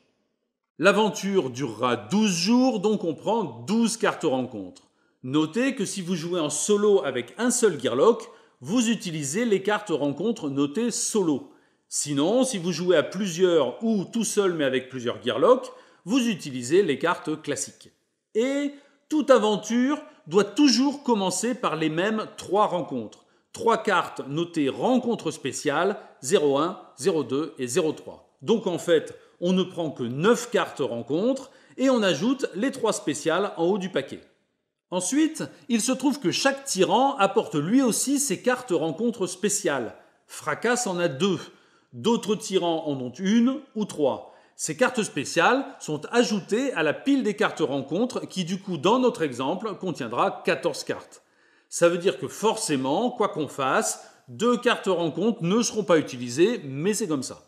[SPEAKER 1] L'aventure durera 12 jours, donc on prend 12 cartes rencontres. Notez que si vous jouez en solo avec un seul Gearlock, vous utilisez les cartes rencontres notées solo. Sinon, si vous jouez à plusieurs ou tout seul mais avec plusieurs Gearlocks, vous utilisez les cartes classiques. Et toute aventure doit toujours commencer par les mêmes trois rencontres. Trois cartes notées rencontre spéciale 01, 02 et 03. Donc en fait, on ne prend que 9 cartes rencontres et on ajoute les 3 spéciales en haut du paquet. Ensuite, il se trouve que chaque tyran apporte lui aussi ses cartes rencontres spéciales. Fracas en a deux. D'autres tyrans en ont une ou trois. Ces cartes spéciales sont ajoutées à la pile des cartes rencontres qui du coup dans notre exemple contiendra 14 cartes. Ça veut dire que forcément, quoi qu'on fasse, deux cartes rencontres ne seront pas utilisées, mais c'est comme ça.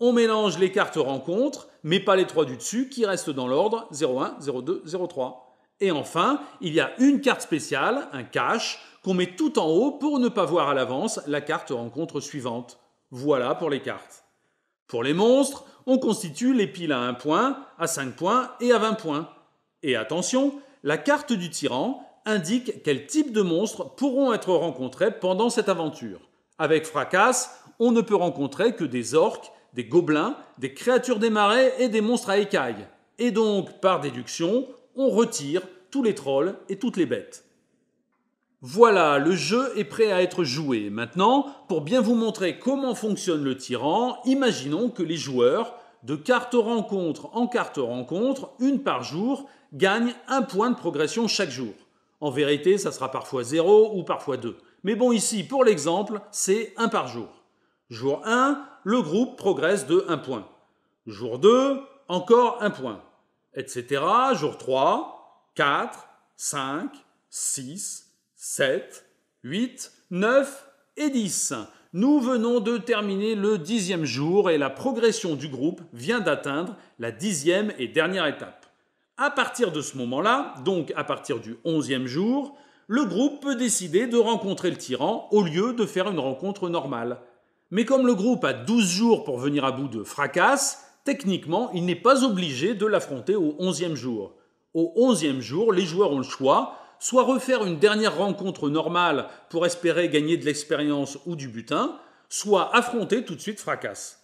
[SPEAKER 1] On mélange les cartes rencontres, mais pas les trois du dessus, qui restent dans l'ordre 01, 02, 03. Et enfin, il y a une carte spéciale, un cache, qu'on met tout en haut pour ne pas voir à l'avance la carte rencontre suivante. Voilà pour les cartes. Pour les monstres, on constitue les piles à 1 point, à 5 points et à 20 points. Et attention, la carte du tyran, indique quel type de monstres pourront être rencontrés pendant cette aventure. Avec Fracas, on ne peut rencontrer que des orques, des gobelins, des créatures des marais et des monstres à écailles. Et donc, par déduction, on retire tous les trolls et toutes les bêtes. Voilà, le jeu est prêt à être joué. Maintenant, pour bien vous montrer comment fonctionne le tyran, imaginons que les joueurs, de carte rencontre en carte rencontre, une par jour, gagnent un point de progression chaque jour. En vérité, ça sera parfois 0 ou parfois 2. Mais bon, ici, pour l'exemple, c'est 1 par jour. Jour 1, le groupe progresse de 1 point. Jour 2, encore 1 point. Etc. Jour 3, 4, 5, 6, 7, 8, 9 et 10. Nous venons de terminer le dixième jour et la progression du groupe vient d'atteindre la dixième et dernière étape. À partir de ce moment-là, donc à partir du 11e jour, le groupe peut décider de rencontrer le tyran au lieu de faire une rencontre normale. Mais comme le groupe a 12 jours pour venir à bout de fracas, techniquement, il n'est pas obligé de l'affronter au 11e jour. Au 11e jour, les joueurs ont le choix, soit refaire une dernière rencontre normale pour espérer gagner de l'expérience ou du butin, soit affronter tout de suite fracas.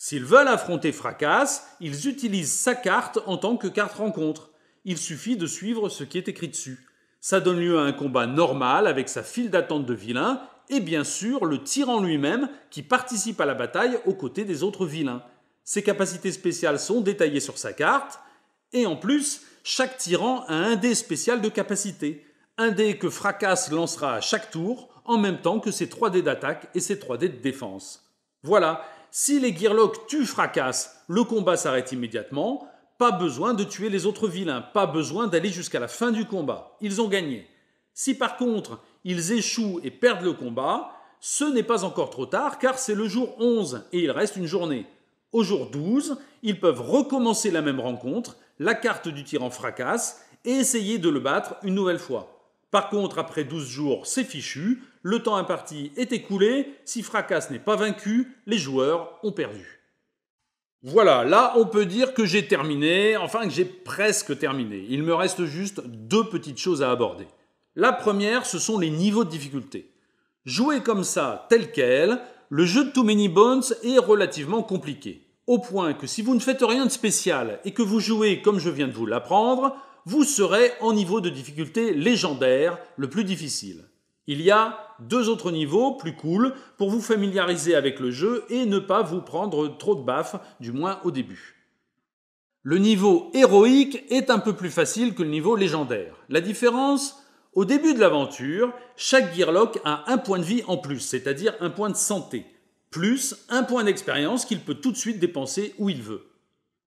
[SPEAKER 1] S'ils veulent affronter Fracas, ils utilisent sa carte en tant que carte rencontre. Il suffit de suivre ce qui est écrit dessus. Ça donne lieu à un combat normal avec sa file d'attente de vilains et bien sûr le tyran lui-même qui participe à la bataille aux côtés des autres vilains. Ses capacités spéciales sont détaillées sur sa carte et en plus, chaque tyran a un dé spécial de capacité, un dé que Fracas lancera à chaque tour en même temps que ses 3 dés d'attaque et ses 3 dés de défense. Voilà, si les Gearlocks tuent fracasse, le combat s'arrête immédiatement. Pas besoin de tuer les autres vilains, pas besoin d'aller jusqu'à la fin du combat. Ils ont gagné. Si par contre ils échouent et perdent le combat, ce n'est pas encore trop tard car c'est le jour 11 et il reste une journée. Au jour 12, ils peuvent recommencer la même rencontre, la carte du tyran fracasse et essayer de le battre une nouvelle fois. Par contre, après 12 jours, c'est fichu, le temps imparti est écoulé. Si Fracas n'est pas vaincu, les joueurs ont perdu. Voilà, là on peut dire que j'ai terminé, enfin que j'ai presque terminé. Il me reste juste deux petites choses à aborder. La première, ce sont les niveaux de difficulté. Jouer comme ça, tel quel, le jeu de Too Many Bones est relativement compliqué. Au point que si vous ne faites rien de spécial et que vous jouez comme je viens de vous l'apprendre, vous serez en niveau de difficulté légendaire, le plus difficile. Il y a deux autres niveaux plus cool pour vous familiariser avec le jeu et ne pas vous prendre trop de baffes, du moins au début. Le niveau héroïque est un peu plus facile que le niveau légendaire. La différence, au début de l'aventure, chaque Gearlock a un point de vie en plus, c'est-à-dire un point de santé, plus un point d'expérience qu'il peut tout de suite dépenser où il veut.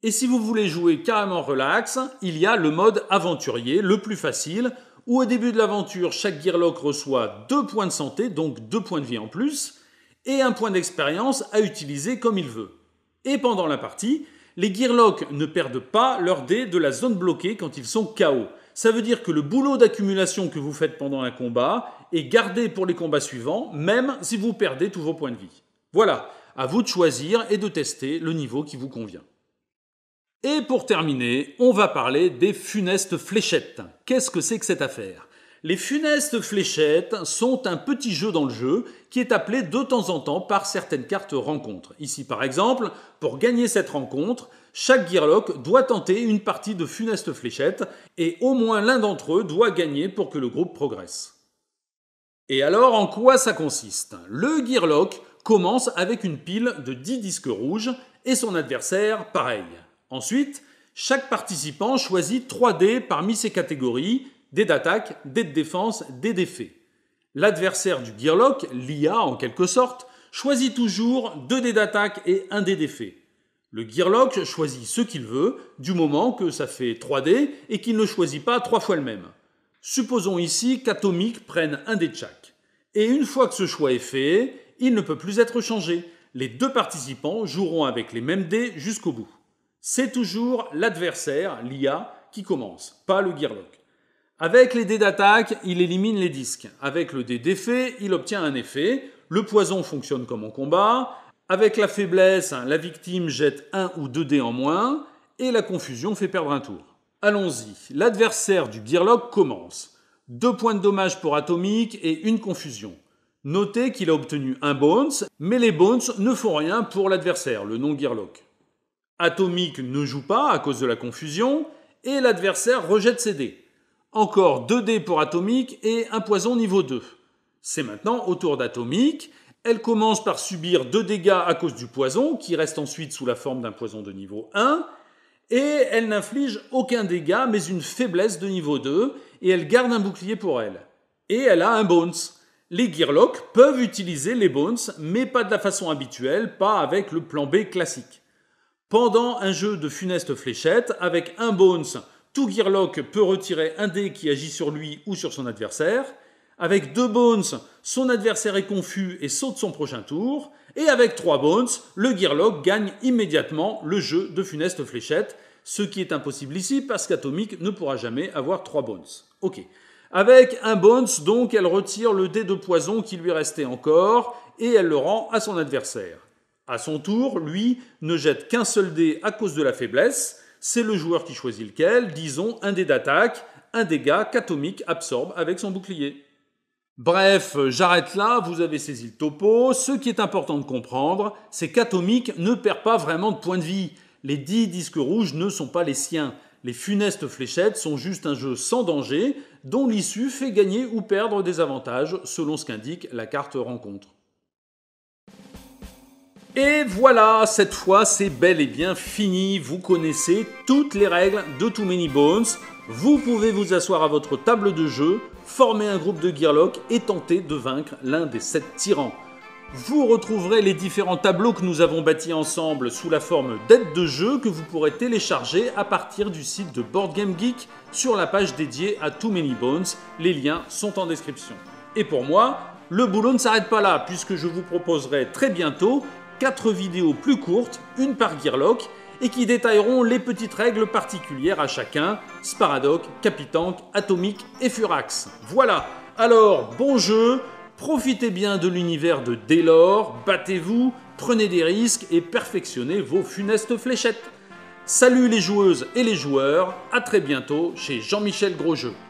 [SPEAKER 1] Et si vous voulez jouer carrément relax, il y a le mode aventurier, le plus facile, où au début de l'aventure, chaque Gearlock reçoit 2 points de santé, donc 2 points de vie en plus, et un point d'expérience à utiliser comme il veut. Et pendant la partie, les Gearlocks ne perdent pas leur dé de la zone bloquée quand ils sont KO. Ça veut dire que le boulot d'accumulation que vous faites pendant un combat est gardé pour les combats suivants, même si vous perdez tous vos points de vie. Voilà, à vous de choisir et de tester le niveau qui vous convient. Et pour terminer, on va parler des funestes fléchettes. Qu'est-ce que c'est que cette affaire Les funestes fléchettes sont un petit jeu dans le jeu qui est appelé de temps en temps par certaines cartes rencontres. Ici par exemple, pour gagner cette rencontre, chaque Gearlock doit tenter une partie de funestes fléchettes et au moins l'un d'entre eux doit gagner pour que le groupe progresse. Et alors en quoi ça consiste Le Gearlock commence avec une pile de 10 disques rouges et son adversaire pareil. Ensuite, chaque participant choisit 3 dés parmi ces catégories, dés d'attaque, dés de défense, dés d'effet. L'adversaire du Gearlock, l'IA en quelque sorte, choisit toujours 2 dés d'attaque et 1 dé d'effet. Le Gearlock choisit ce qu'il veut, du moment que ça fait 3 dés et qu'il ne choisit pas 3 fois le même. Supposons ici qu'Atomic prenne un dé de chaque. Et une fois que ce choix est fait, il ne peut plus être changé. Les deux participants joueront avec les mêmes dés jusqu'au bout c'est toujours l'adversaire, l'IA, qui commence, pas le gearlock. Avec les dés d'attaque, il élimine les disques. Avec le dé d'effet, il obtient un effet. Le poison fonctionne comme en combat. Avec la faiblesse, la victime jette un ou deux dés en moins. Et la confusion fait perdre un tour. Allons-y. L'adversaire du gearlock commence. Deux points de dommage pour Atomique et une confusion. Notez qu'il a obtenu un Bones, mais les Bones ne font rien pour l'adversaire, le non-gearlock. Atomique ne joue pas à cause de la confusion et l'adversaire rejette ses dés. Encore 2 dés pour Atomique et un poison niveau 2. C'est maintenant au tour d'Atomique. Elle commence par subir 2 dégâts à cause du poison, qui reste ensuite sous la forme d'un poison de niveau 1. Et elle n'inflige aucun dégât, mais une faiblesse de niveau 2, et elle garde un bouclier pour elle. Et elle a un bones. Les Gearlocks peuvent utiliser les bones, mais pas de la façon habituelle, pas avec le plan B classique. Pendant un jeu de funeste fléchette, avec un bones, tout Gearlock peut retirer un dé qui agit sur lui ou sur son adversaire. Avec deux bones, son adversaire est confus et saute son prochain tour. Et avec trois bones, le Gearlock gagne immédiatement le jeu de funeste fléchette, ce qui est impossible ici parce qu'Atomic ne pourra jamais avoir trois bones. Ok. Avec un bones, donc, elle retire le dé de poison qui lui restait encore et elle le rend à son adversaire. À son tour, lui ne jette qu'un seul dé à cause de la faiblesse. C'est le joueur qui choisit lequel, disons un dé d'attaque, un dégât qu'Atomic absorbe avec son bouclier. Bref, j'arrête là, vous avez saisi le topo. Ce qui est important de comprendre, c'est qu'Atomique ne perd pas vraiment de points de vie. Les 10 disques rouges ne sont pas les siens. Les funestes fléchettes sont juste un jeu sans danger, dont l'issue fait gagner ou perdre des avantages selon ce qu'indique la carte rencontre. Et voilà, cette fois c'est bel et bien fini, vous connaissez toutes les règles de Too Many Bones. Vous pouvez vous asseoir à votre table de jeu, former un groupe de Gearlock et tenter de vaincre l'un des sept tyrans. Vous retrouverez les différents tableaux que nous avons bâtis ensemble sous la forme d'aides de jeu que vous pourrez télécharger à partir du site de Board Game Geek sur la page dédiée à Too Many Bones. Les liens sont en description. Et pour moi, le boulot ne s'arrête pas là puisque je vous proposerai très bientôt 4 vidéos plus courtes, une par Gearlock, et qui détailleront les petites règles particulières à chacun, Sparadoc, Capitanque, Atomique et Furax. Voilà, alors bon jeu, profitez bien de l'univers de lors battez-vous, prenez des risques et perfectionnez vos funestes fléchettes. Salut les joueuses et les joueurs, à très bientôt chez Jean-Michel Grosjeu.